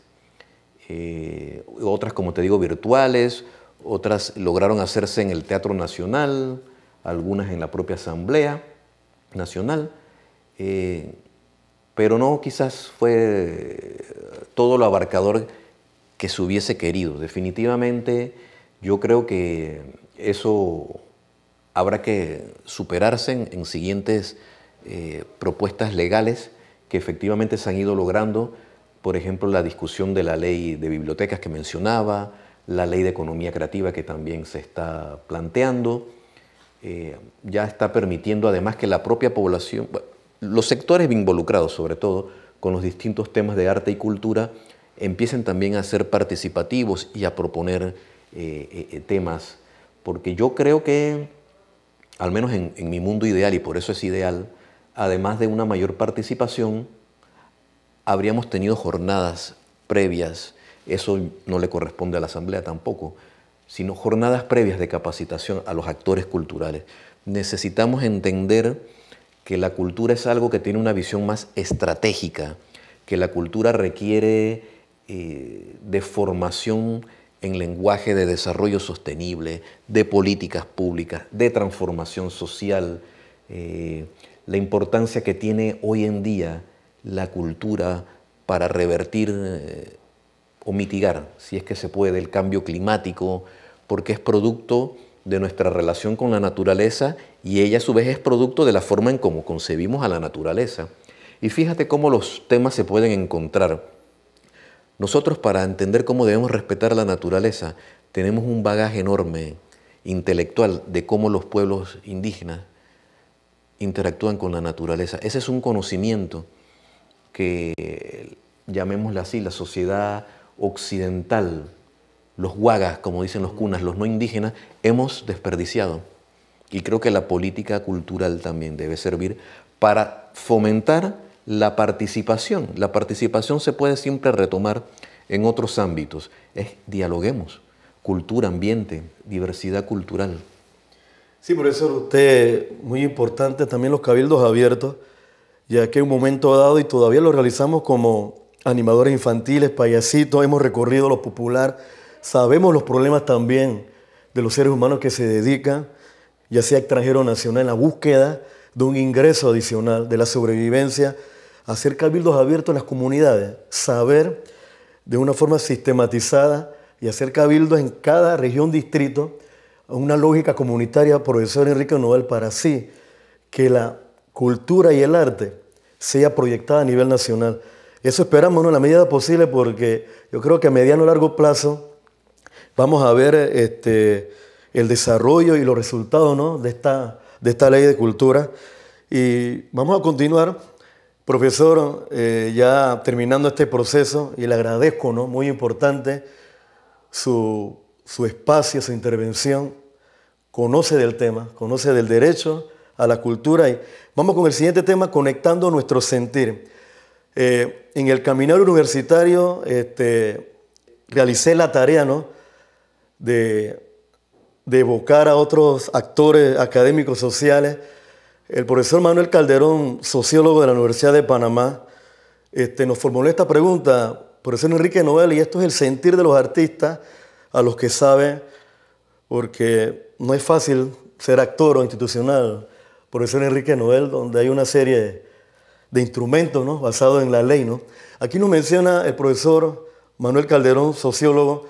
C: eh, otras, como te digo, virtuales, otras lograron hacerse en el Teatro Nacional, algunas en la propia Asamblea Nacional, eh, pero no quizás fue eh, todo lo abarcador que se hubiese querido. Definitivamente yo creo que eso habrá que superarse en, siguientes propuestas legales que efectivamente se han ido logrando, por ejemplo, la discusión de la ley de bibliotecas que mencionaba, la ley de economía creativa que también se está planteando, eh, ya está permitiendo además que la propia población, los sectores involucrados sobre todo con los distintos temas de arte y cultura, empiecen también a ser participativos y a proponer eh, eh, temas, porque yo creo que, al menos en mi mundo ideal, y por eso es ideal, además de una mayor participación, habríamos tenido jornadas previas. Eso no le corresponde a la Asamblea tampoco, sino jornadas previas de capacitación a los actores culturales. Necesitamos entender que la cultura es algo que tiene una visión más estratégica, que la cultura requiere eh, de formación en lenguaje de desarrollo sostenible, de políticas públicas, de transformación social. Eh, la importancia que tiene hoy en día la cultura para revertir eh, o mitigar, si es que se puede, el cambio climático, porque es producto de nuestra relación con la naturaleza y ella a su vez es producto de la forma en cómo concebimos a la naturaleza. Y fíjate cómo los temas se pueden encontrar. Nosotros para entender cómo debemos respetar la naturaleza tenemos un bagaje enorme intelectual de cómo los pueblos indígenas interactúan con la naturaleza. Ese es un conocimiento que, llamémosle así, la sociedad occidental, los huagas, como dicen los cunas, los no indígenas, hemos desperdiciado. Y creo que la política cultural también debe servir para fomentar la participación. La participación se puede siempre retomar en otros ámbitos. Es dialoguemos, cultura, ambiente, diversidad cultural.
B: Sí, por eso usted, muy importante también los cabildos abiertos, ya que un momento dado y todavía lo realizamos como animadores infantiles, payasitos, hemos recorrido lo popular, sabemos los problemas también de los seres humanos que se dedican, ya sea extranjero o nacional, en la búsqueda de un ingreso adicional, de la sobrevivencia, hacer cabildos abiertos en las comunidades, saber de una forma sistematizada y hacer cabildos en cada región, distrito, una lógica comunitaria, profesor Enrique Nobel, para sí, que la cultura y el arte sea proyectada a nivel nacional. Eso esperamos en la medida posible porque yo creo que a mediano o largo plazo vamos a ver este, el desarrollo y los resultados ¿no? de, esta, de esta ley de cultura. Y vamos a continuar, profesor, eh, ya terminando este proceso, y le agradezco, ¿no? muy importante, su su espacio, su intervención, conoce del tema, conoce del derecho a la cultura. Y vamos con el siguiente tema, conectando nuestro sentir. Eh, en el caminar universitario este, realicé la tarea ¿no? de, evocar a otros actores académicos sociales. El profesor Manuel Calderón, sociólogo de la Universidad de Panamá, este, nos formuló esta pregunta, profesor Enrique Noel, y esto es el sentir de los artistas a los que sabe porque no es fácil ser actor o institucional. Por eso Enrique Noel, donde hay una serie de instrumentos ¿no? basados en la ley. ¿no? Aquí nos menciona el profesor Manuel Calderón, sociólogo.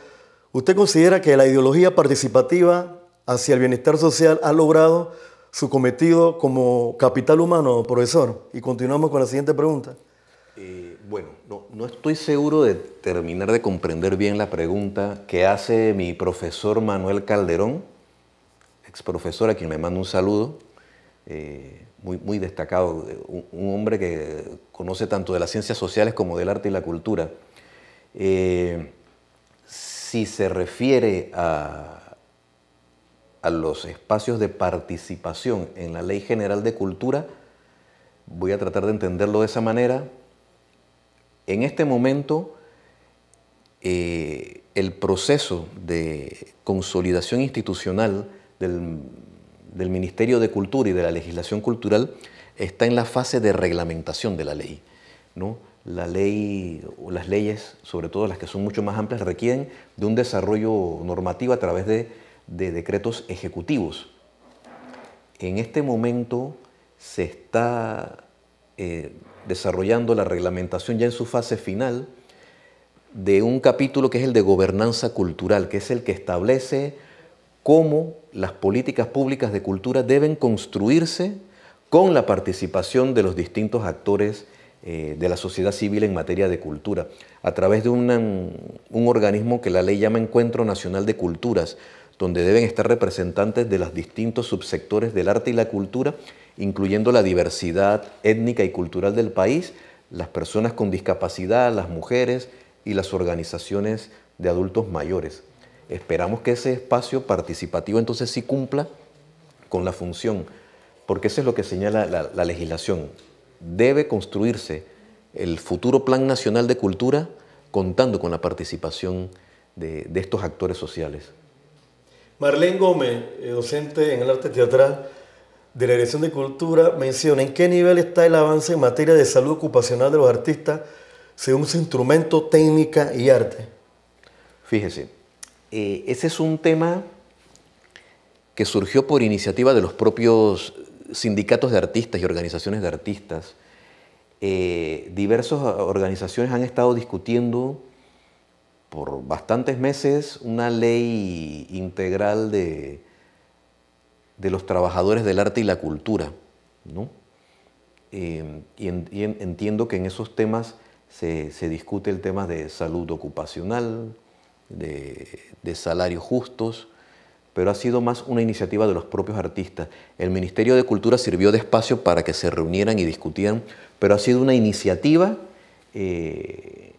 B: ¿Usted considera que la ideología participativa hacia el bienestar social ha logrado su cometido como capital humano, profesor? Y continuamos con la siguiente pregunta.
C: Eh, bueno, no, estoy seguro de terminar de comprender bien la pregunta que hace mi profesor Manuel Calderón, ex profesor a quien me mando un saludo, eh, muy, muy destacado, un, hombre que conoce tanto de las ciencias sociales como del arte y la cultura. Eh, si se refiere a, a los espacios de participación en la Ley General de Cultura, voy a tratar de entenderlo de esa manera en este momento, eh, el proceso de consolidación institucional del, Ministerio de Cultura y de la legislación cultural está en la fase de reglamentación de la ley. ¿no? las leyes, sobre todo las que son mucho más amplias, requieren de un desarrollo normativo a través de, decretos ejecutivos. En este momento se está eh, desarrollando la reglamentación ya en su fase final de un capítulo que es el de gobernanza cultural, que es el que establece cómo las políticas públicas de cultura deben construirse con la participación de los distintos actores eh, de la sociedad civil en materia de cultura, a través de un organismo que la ley llama Encuentro Nacional de Culturas, donde deben estar representantes de los distintos subsectores del arte y la cultura incluyendo la diversidad étnica y cultural del país, las personas con discapacidad, las mujeres y las organizaciones de adultos mayores. Esperamos que ese espacio participativo entonces sí cumpla con la función, porque eso es lo que señala la, legislación. Debe construirse el futuro Plan Nacional de Cultura contando con la participación de, de estos actores sociales.
B: Marlene Gómez, eh, docente en el arte teatral, de la Dirección de Cultura menciona en qué nivel está el avance en materia de salud ocupacional de los artistas según su instrumento, técnica y arte.
C: Fíjese, eh, ese es un tema que surgió por iniciativa de los propios sindicatos de artistas y organizaciones de artistas. Eh, diversas organizaciones han estado discutiendo por bastantes meses una ley integral de, de los trabajadores del arte y la cultura. Eh, y, entiendo que en esos temas se, discute el tema de salud ocupacional, de, de salarios justos, pero ha sido más una iniciativa de los propios artistas. El Ministerio de Cultura sirvió de espacio para que se reunieran y discutieran, pero ha sido una iniciativa eh,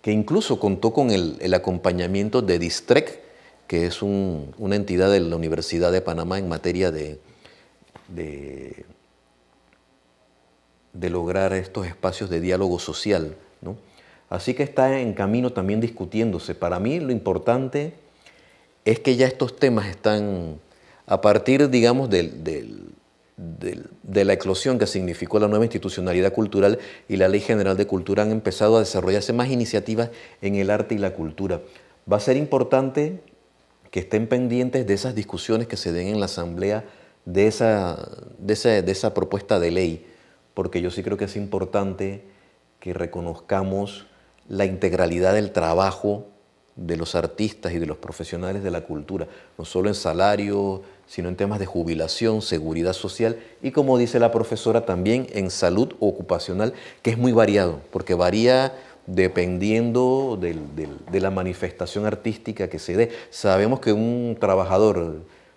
C: que incluso contó con el, el acompañamiento de Distrec, que es una entidad de la Universidad de Panamá en materia de, de, lograr estos espacios de diálogo social. Así que está en camino también discutiéndose. Para mí lo importante es que ya estos temas están, a partir, digamos, de, de, la eclosión que significó la nueva institucionalidad cultural y la Ley General de Cultura han empezado a desarrollarse más iniciativas en el arte y la cultura. Va a ser importante que estén pendientes de esas discusiones que se den en la Asamblea de esa, de esa, propuesta de ley, porque yo sí creo que es importante que reconozcamos la integralidad del trabajo de los artistas y de los profesionales de la cultura, no solo en salario, sino en temas de jubilación, seguridad social y, como dice la profesora, también en salud ocupacional, que es muy variado, porque varía dependiendo de la manifestación artística que se dé. Sabemos que un trabajador,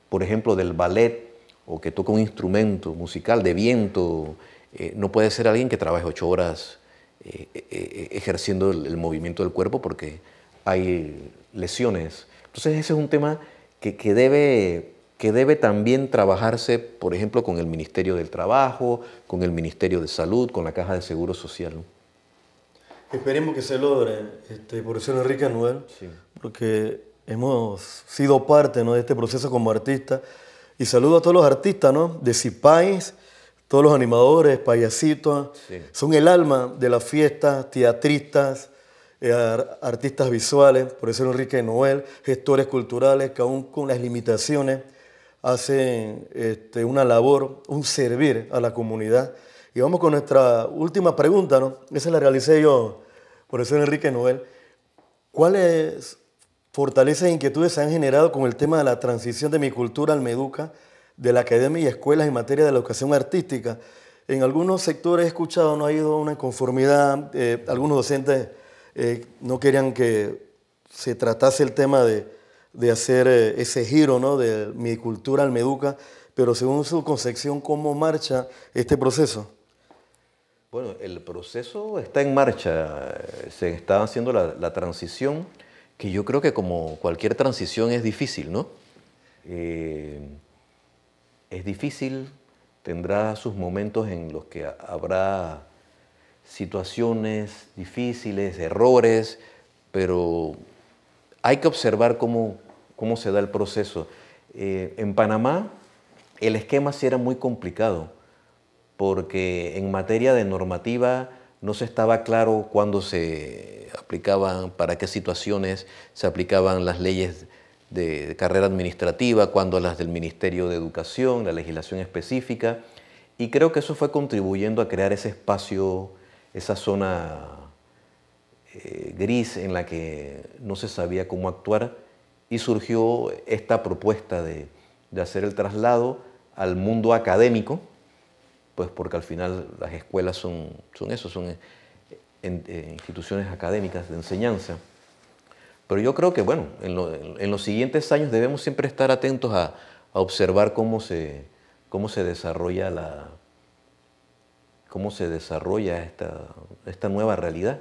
C: por ejemplo, del ballet o que toca un instrumento musical de viento, eh, no puede ser alguien que trabaje ocho horas eh, eh, ejerciendo el, movimiento del cuerpo porque hay lesiones. Entonces ese es un tema que, debe, que debe también trabajarse, por ejemplo, con el Ministerio del Trabajo, con el Ministerio de Salud, con la Caja de Seguro Social.
B: Esperemos que se logre, este, por eso Enrique Noel, porque hemos sido parte de este proceso como artista Y saludo a todos los artistas ¿no? de Cipáis, todos los animadores, payasitos, son el alma de las fiestas, teatristas, eh, artistas visuales, por eso Enrique Noel, gestores culturales que aún con las limitaciones hacen este, una labor, un servir a la comunidad y vamos con nuestra última pregunta, ¿no? Esa la realicé yo, por eso Enrique Noel. ¿Cuáles fortalezas e inquietudes se han generado con el tema de la transición de mi cultura al Meduca, de la academia y escuelas en materia de la educación artística? En algunos sectores he escuchado, no ha ido una inconformidad, eh, algunos docentes eh, no querían que se tratase el tema de, de hacer eh, ese giro ¿no? de mi cultura al Meduca, pero según su concepción, ¿cómo marcha este proceso?
C: Bueno, el proceso está en marcha, se está haciendo la, transición, que yo creo que como cualquier transición es difícil, ¿no? Eh, es difícil, tendrá sus momentos en los que habrá situaciones difíciles, errores, pero hay que observar cómo, se da el proceso. Eh, en Panamá el esquema sí era muy complicado porque en materia de normativa no se estaba claro cuándo se aplicaban, para qué situaciones se aplicaban las leyes de carrera administrativa, cuándo las del Ministerio de Educación, la legislación específica, y creo que eso fue contribuyendo a crear ese espacio, esa zona eh, gris en la que no se sabía cómo actuar, y surgió esta propuesta de hacer el traslado al mundo académico, pues porque al final las escuelas son, son eso, son eh, eh, instituciones académicas de enseñanza. Pero yo creo que, bueno, en, los siguientes años debemos siempre estar atentos a, observar cómo se, desarrolla la cómo se desarrolla esta, nueva realidad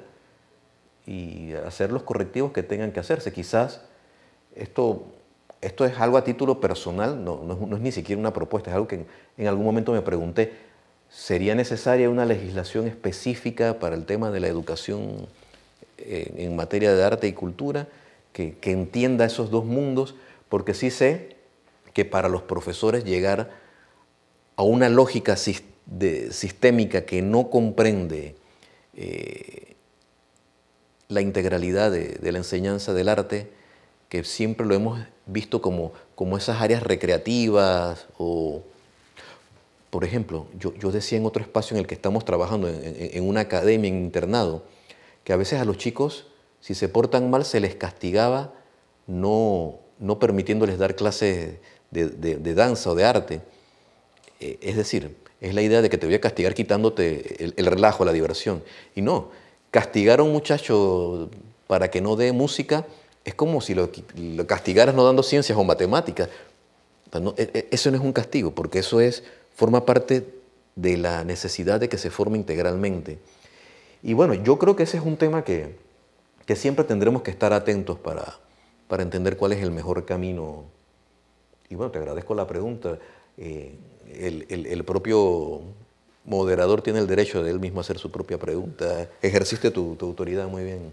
C: y hacer los correctivos que tengan que hacerse. Quizás esto, esto es algo a título personal, no, es, ni siquiera una propuesta, es algo que en algún momento me pregunté, ¿Sería necesaria una legislación específica para el tema de la educación eh, en materia de arte y cultura que, entienda esos dos mundos? Porque sí sé que para los profesores llegar a una lógica sistémica que no comprende eh, la integralidad de, de, la enseñanza del arte, que siempre lo hemos visto como, como esas áreas recreativas o por ejemplo, yo, decía en otro espacio en el que estamos trabajando, en, una academia, en internado, que a veces a los chicos, si se portan mal, se les castigaba no, permitiéndoles dar clases de, danza o de arte. Eh, es decir, es la idea de que te voy a castigar quitándote el, relajo, la diversión. Y no, castigar a un muchacho para que no dé música es como si lo, castigaras no dando ciencias o matemáticas. E, e, eso no es un castigo, porque eso es forma parte de la necesidad de que se forme integralmente. Y bueno, yo creo que ese es un tema que, que siempre tendremos que estar atentos para, para entender cuál es el mejor camino. Y bueno, te agradezco la pregunta. Eh, el, el, propio moderador tiene el derecho de él mismo hacer su propia pregunta. Ejerciste tu, tu autoridad muy bien.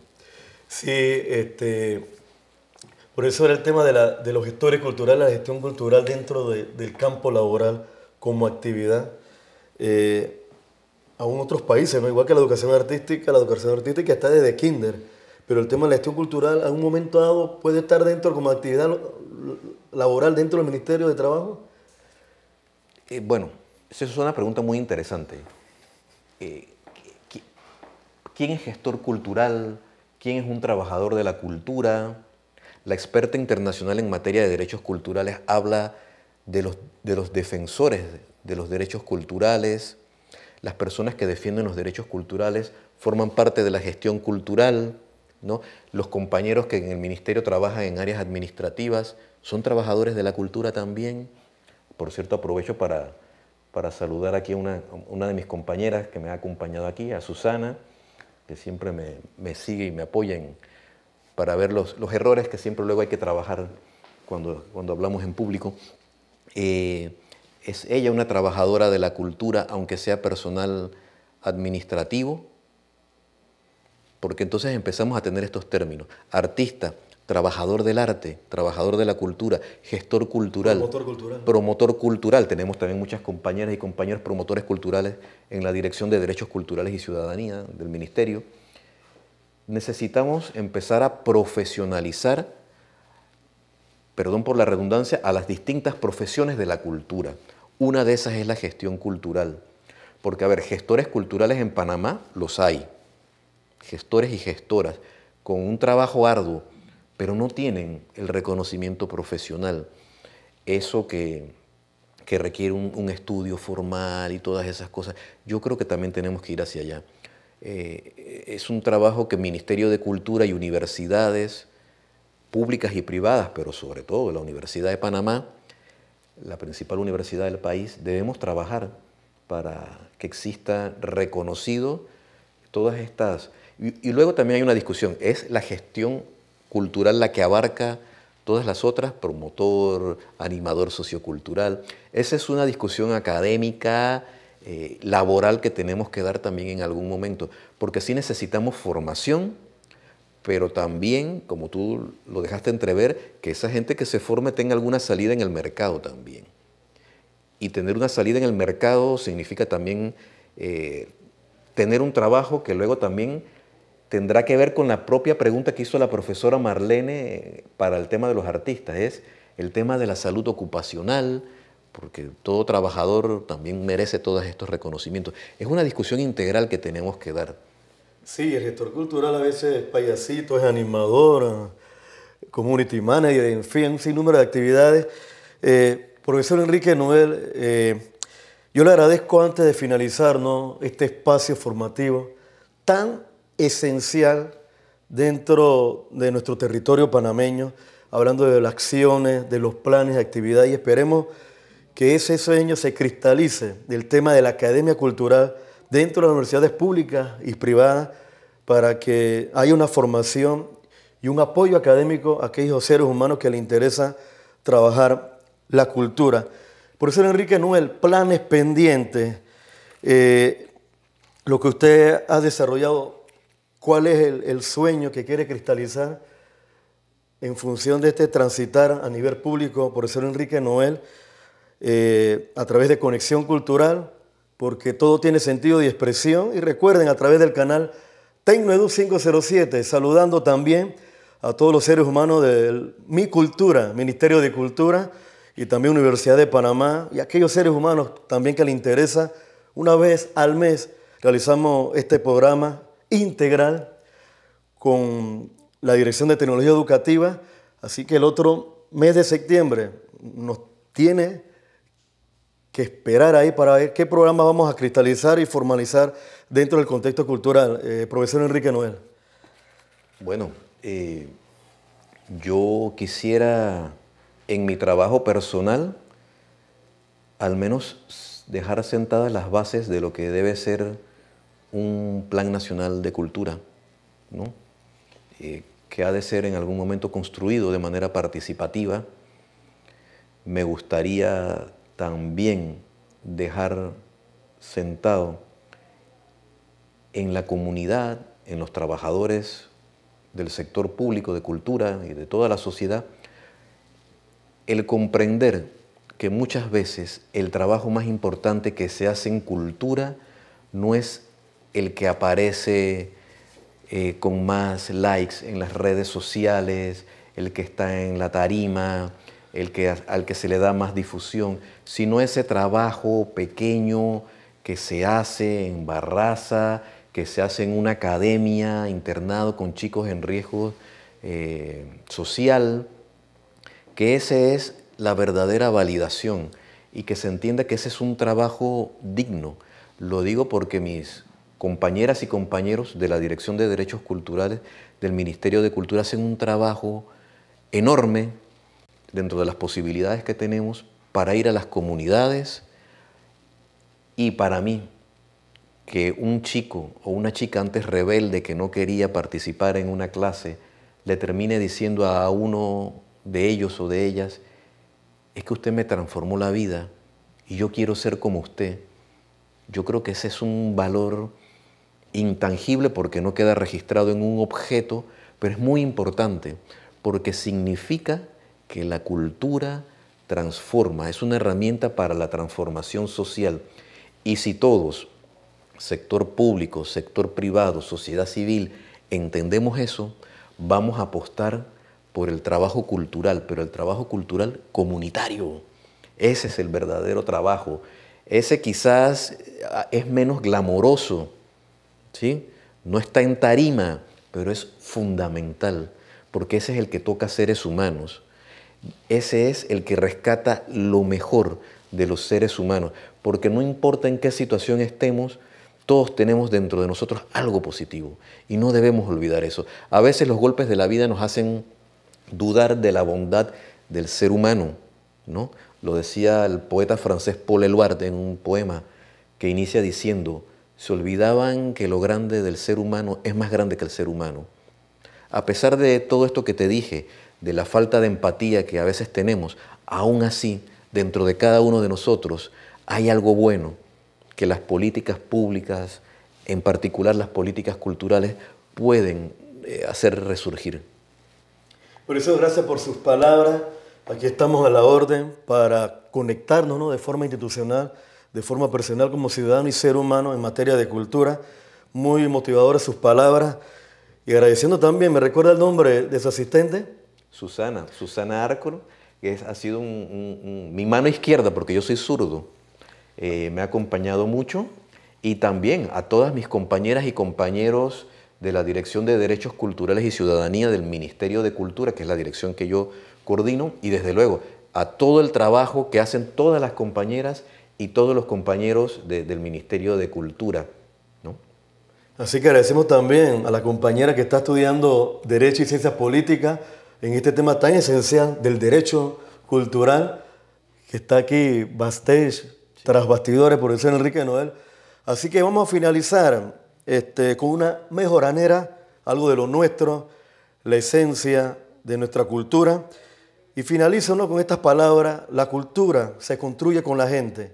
B: Sí, este, por eso era el tema de, la, de los gestores culturales, la gestión cultural dentro de, del campo laboral como actividad eh, aún otros países, ¿no? igual que la educación artística, la educación artística está desde kinder, pero el tema de la gestión cultural a un momento dado puede estar dentro como actividad laboral dentro del Ministerio de Trabajo.
C: Eh, bueno, eso es una pregunta muy interesante. Eh, ¿Quién es gestor cultural? ¿Quién es un trabajador de la cultura? La experta internacional en materia de derechos culturales habla de los, de los defensores de los derechos culturales, las personas que defienden los derechos culturales forman parte de la gestión cultural, ¿no? los compañeros que en el ministerio trabajan en áreas administrativas son trabajadores de la cultura también. Por cierto, aprovecho para, para saludar aquí a una, de mis compañeras que me ha acompañado aquí, a Susana, que siempre me, sigue y me apoya para ver los, errores que siempre luego hay que trabajar cuando, cuando hablamos en público. Eh, es ella una trabajadora de la cultura, aunque sea personal administrativo, porque entonces empezamos a tener estos términos. Artista, trabajador del arte, trabajador de la cultura, gestor cultural. Promotor cultural. Promotor cultural. Tenemos también muchas compañeras y compañeros promotores culturales en la Dirección de Derechos Culturales y Ciudadanía del Ministerio. Necesitamos empezar a profesionalizar perdón por la redundancia, a las distintas profesiones de la cultura. Una de esas es la gestión cultural. Porque, a ver, gestores culturales en Panamá los hay, gestores y gestoras, con un trabajo arduo, pero no tienen el reconocimiento profesional. Eso que, requiere un, estudio formal y todas esas cosas, yo creo que también tenemos que ir hacia allá. Eh, es un trabajo que Ministerio de Cultura y universidades, públicas y privadas, pero sobre todo la Universidad de Panamá, la principal universidad del país, debemos trabajar para que exista reconocido todas estas... Y, luego también hay una discusión, ¿es la gestión cultural la que abarca todas las otras? Promotor, animador sociocultural. Esa es una discusión académica, eh, laboral que tenemos que dar también en algún momento, porque si necesitamos formación pero también, como tú lo dejaste entrever, que esa gente que se forme tenga alguna salida en el mercado también. Y tener una salida en el mercado significa también eh, tener un trabajo que luego también tendrá que ver con la propia pregunta que hizo la profesora Marlene eh, para el tema de los artistas, es el tema de la salud ocupacional, porque todo trabajador también merece todos estos reconocimientos. Es una discusión integral que tenemos que dar.
B: Sí, el gestor cultural a veces es payasito, es animador, community manager, en fin, un sinnúmero de actividades. Eh, profesor Enrique Noel, eh, yo le agradezco antes de finalizar este espacio formativo tan esencial dentro de nuestro territorio panameño, hablando de las acciones, de los planes, de actividades, y esperemos que ese sueño se cristalice del tema de la Academia Cultural dentro de las universidades públicas y privadas para que haya una formación y un apoyo académico a aquellos seres humanos que le interesa trabajar la cultura. Por eso, Enrique Noel, planes pendientes, eh, lo que usted ha desarrollado, ¿cuál es el, sueño que quiere cristalizar en función de este transitar a nivel público, por ser Enrique Noel, eh, a través de Conexión Cultural, porque todo tiene sentido de expresión. Y recuerden a través del canal Tecnoedu 507, saludando también a todos los seres humanos de Mi Cultura, Ministerio de Cultura y también Universidad de Panamá y aquellos seres humanos también que les interesa. Una vez al mes realizamos este programa integral con la Dirección de Tecnología Educativa, así que el otro mes de septiembre nos tiene que esperar ahí para ver qué programa vamos a cristalizar y formalizar dentro del contexto cultural. Eh, profesor Enrique Noel.
C: Bueno, eh, yo quisiera en mi trabajo personal al menos dejar sentadas las bases de lo que debe ser un plan nacional de cultura, ¿no? Eh, que ha de ser en algún momento construido de manera participativa. Me gustaría también dejar sentado en la comunidad, en los trabajadores del sector público de cultura y de toda la sociedad, el comprender que muchas veces el trabajo más importante que se hace en cultura no es el que aparece eh, con más likes en las redes sociales, el que está en la tarima, el que, al que se le da más difusión, sino ese trabajo pequeño que se hace en Barraza, que se hace en una academia, internado con chicos en riesgo eh, social, que esa es la verdadera validación y que se entienda que ese es un trabajo digno. Lo digo porque mis compañeras y compañeros de la Dirección de Derechos Culturales del Ministerio de Cultura hacen un trabajo enorme dentro de las posibilidades que tenemos para ir a las comunidades y para mí, que un chico o una chica antes rebelde que no quería participar en una clase, le termine diciendo a uno de ellos o de ellas, es que usted me transformó la vida y yo quiero ser como usted. Yo creo que ese es un valor intangible porque no queda registrado en un objeto, pero es muy importante porque significa que la cultura transforma, es una herramienta para la transformación social. Y si todos, sector público, sector privado, sociedad civil, entendemos eso, vamos a apostar por el trabajo cultural, pero el trabajo cultural comunitario. Ese es el verdadero trabajo. Ese quizás eh, es menos glamoroso, ¿sí? no está en tarima, pero es fundamental, porque ese es el que toca seres humanos. Ese es el que rescata lo mejor de los seres humanos, porque no importa en qué situación estemos, todos tenemos dentro de nosotros algo positivo y no debemos olvidar eso. A veces los golpes de la vida nos hacen dudar de la bondad del ser humano, ¿no? Lo decía el poeta francés Paul Eluard en un poema que inicia diciendo, se olvidaban que lo grande del ser humano es más grande que el ser humano. A pesar de todo esto que te dije, de la falta de empatía que a veces tenemos, aún así, dentro de cada uno de nosotros hay algo bueno que las políticas públicas, en particular las políticas culturales, pueden eh, hacer resurgir.
B: Por eso, gracias por sus palabras. Aquí estamos a la orden para conectarnos de forma institucional, de forma personal como ciudadano y ser humano en materia de cultura. Muy
C: motivadoras sus palabras y agradeciendo también, me recuerda el nombre de su asistente. Susana, Susana Arcor, que ha sido mi mano izquierda, porque yo soy zurdo, eh, me ha acompañado mucho y también a todas mis compañeras y compañeros de la Dirección de Derechos Culturales y Ciudadanía del Ministerio de Cultura, que es la dirección que yo coordino, y desde luego a todo el trabajo que hacen todas las compañeras y todos los compañeros del Ministerio de Cultura.
B: Así que agradecemos también a la compañera que está estudiando Derecho y Ciencias Políticas, en este tema tan esencial del derecho cultural que está aquí backstage, tras bastidores, por señor Enrique Noel. Así que vamos a finalizar este, con una mejoranera, algo de lo nuestro, la esencia de nuestra cultura. Y finalizo con estas palabras, la cultura se construye con la gente,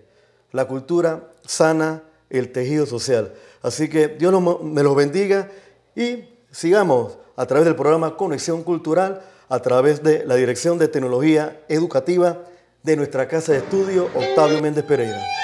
B: la cultura sana el tejido social. Así que Dios me los bendiga y sigamos a través del programa Conexión Cultural a través de la Dirección de Tecnología Educativa de nuestra Casa de Estudio Octavio Méndez Pereira.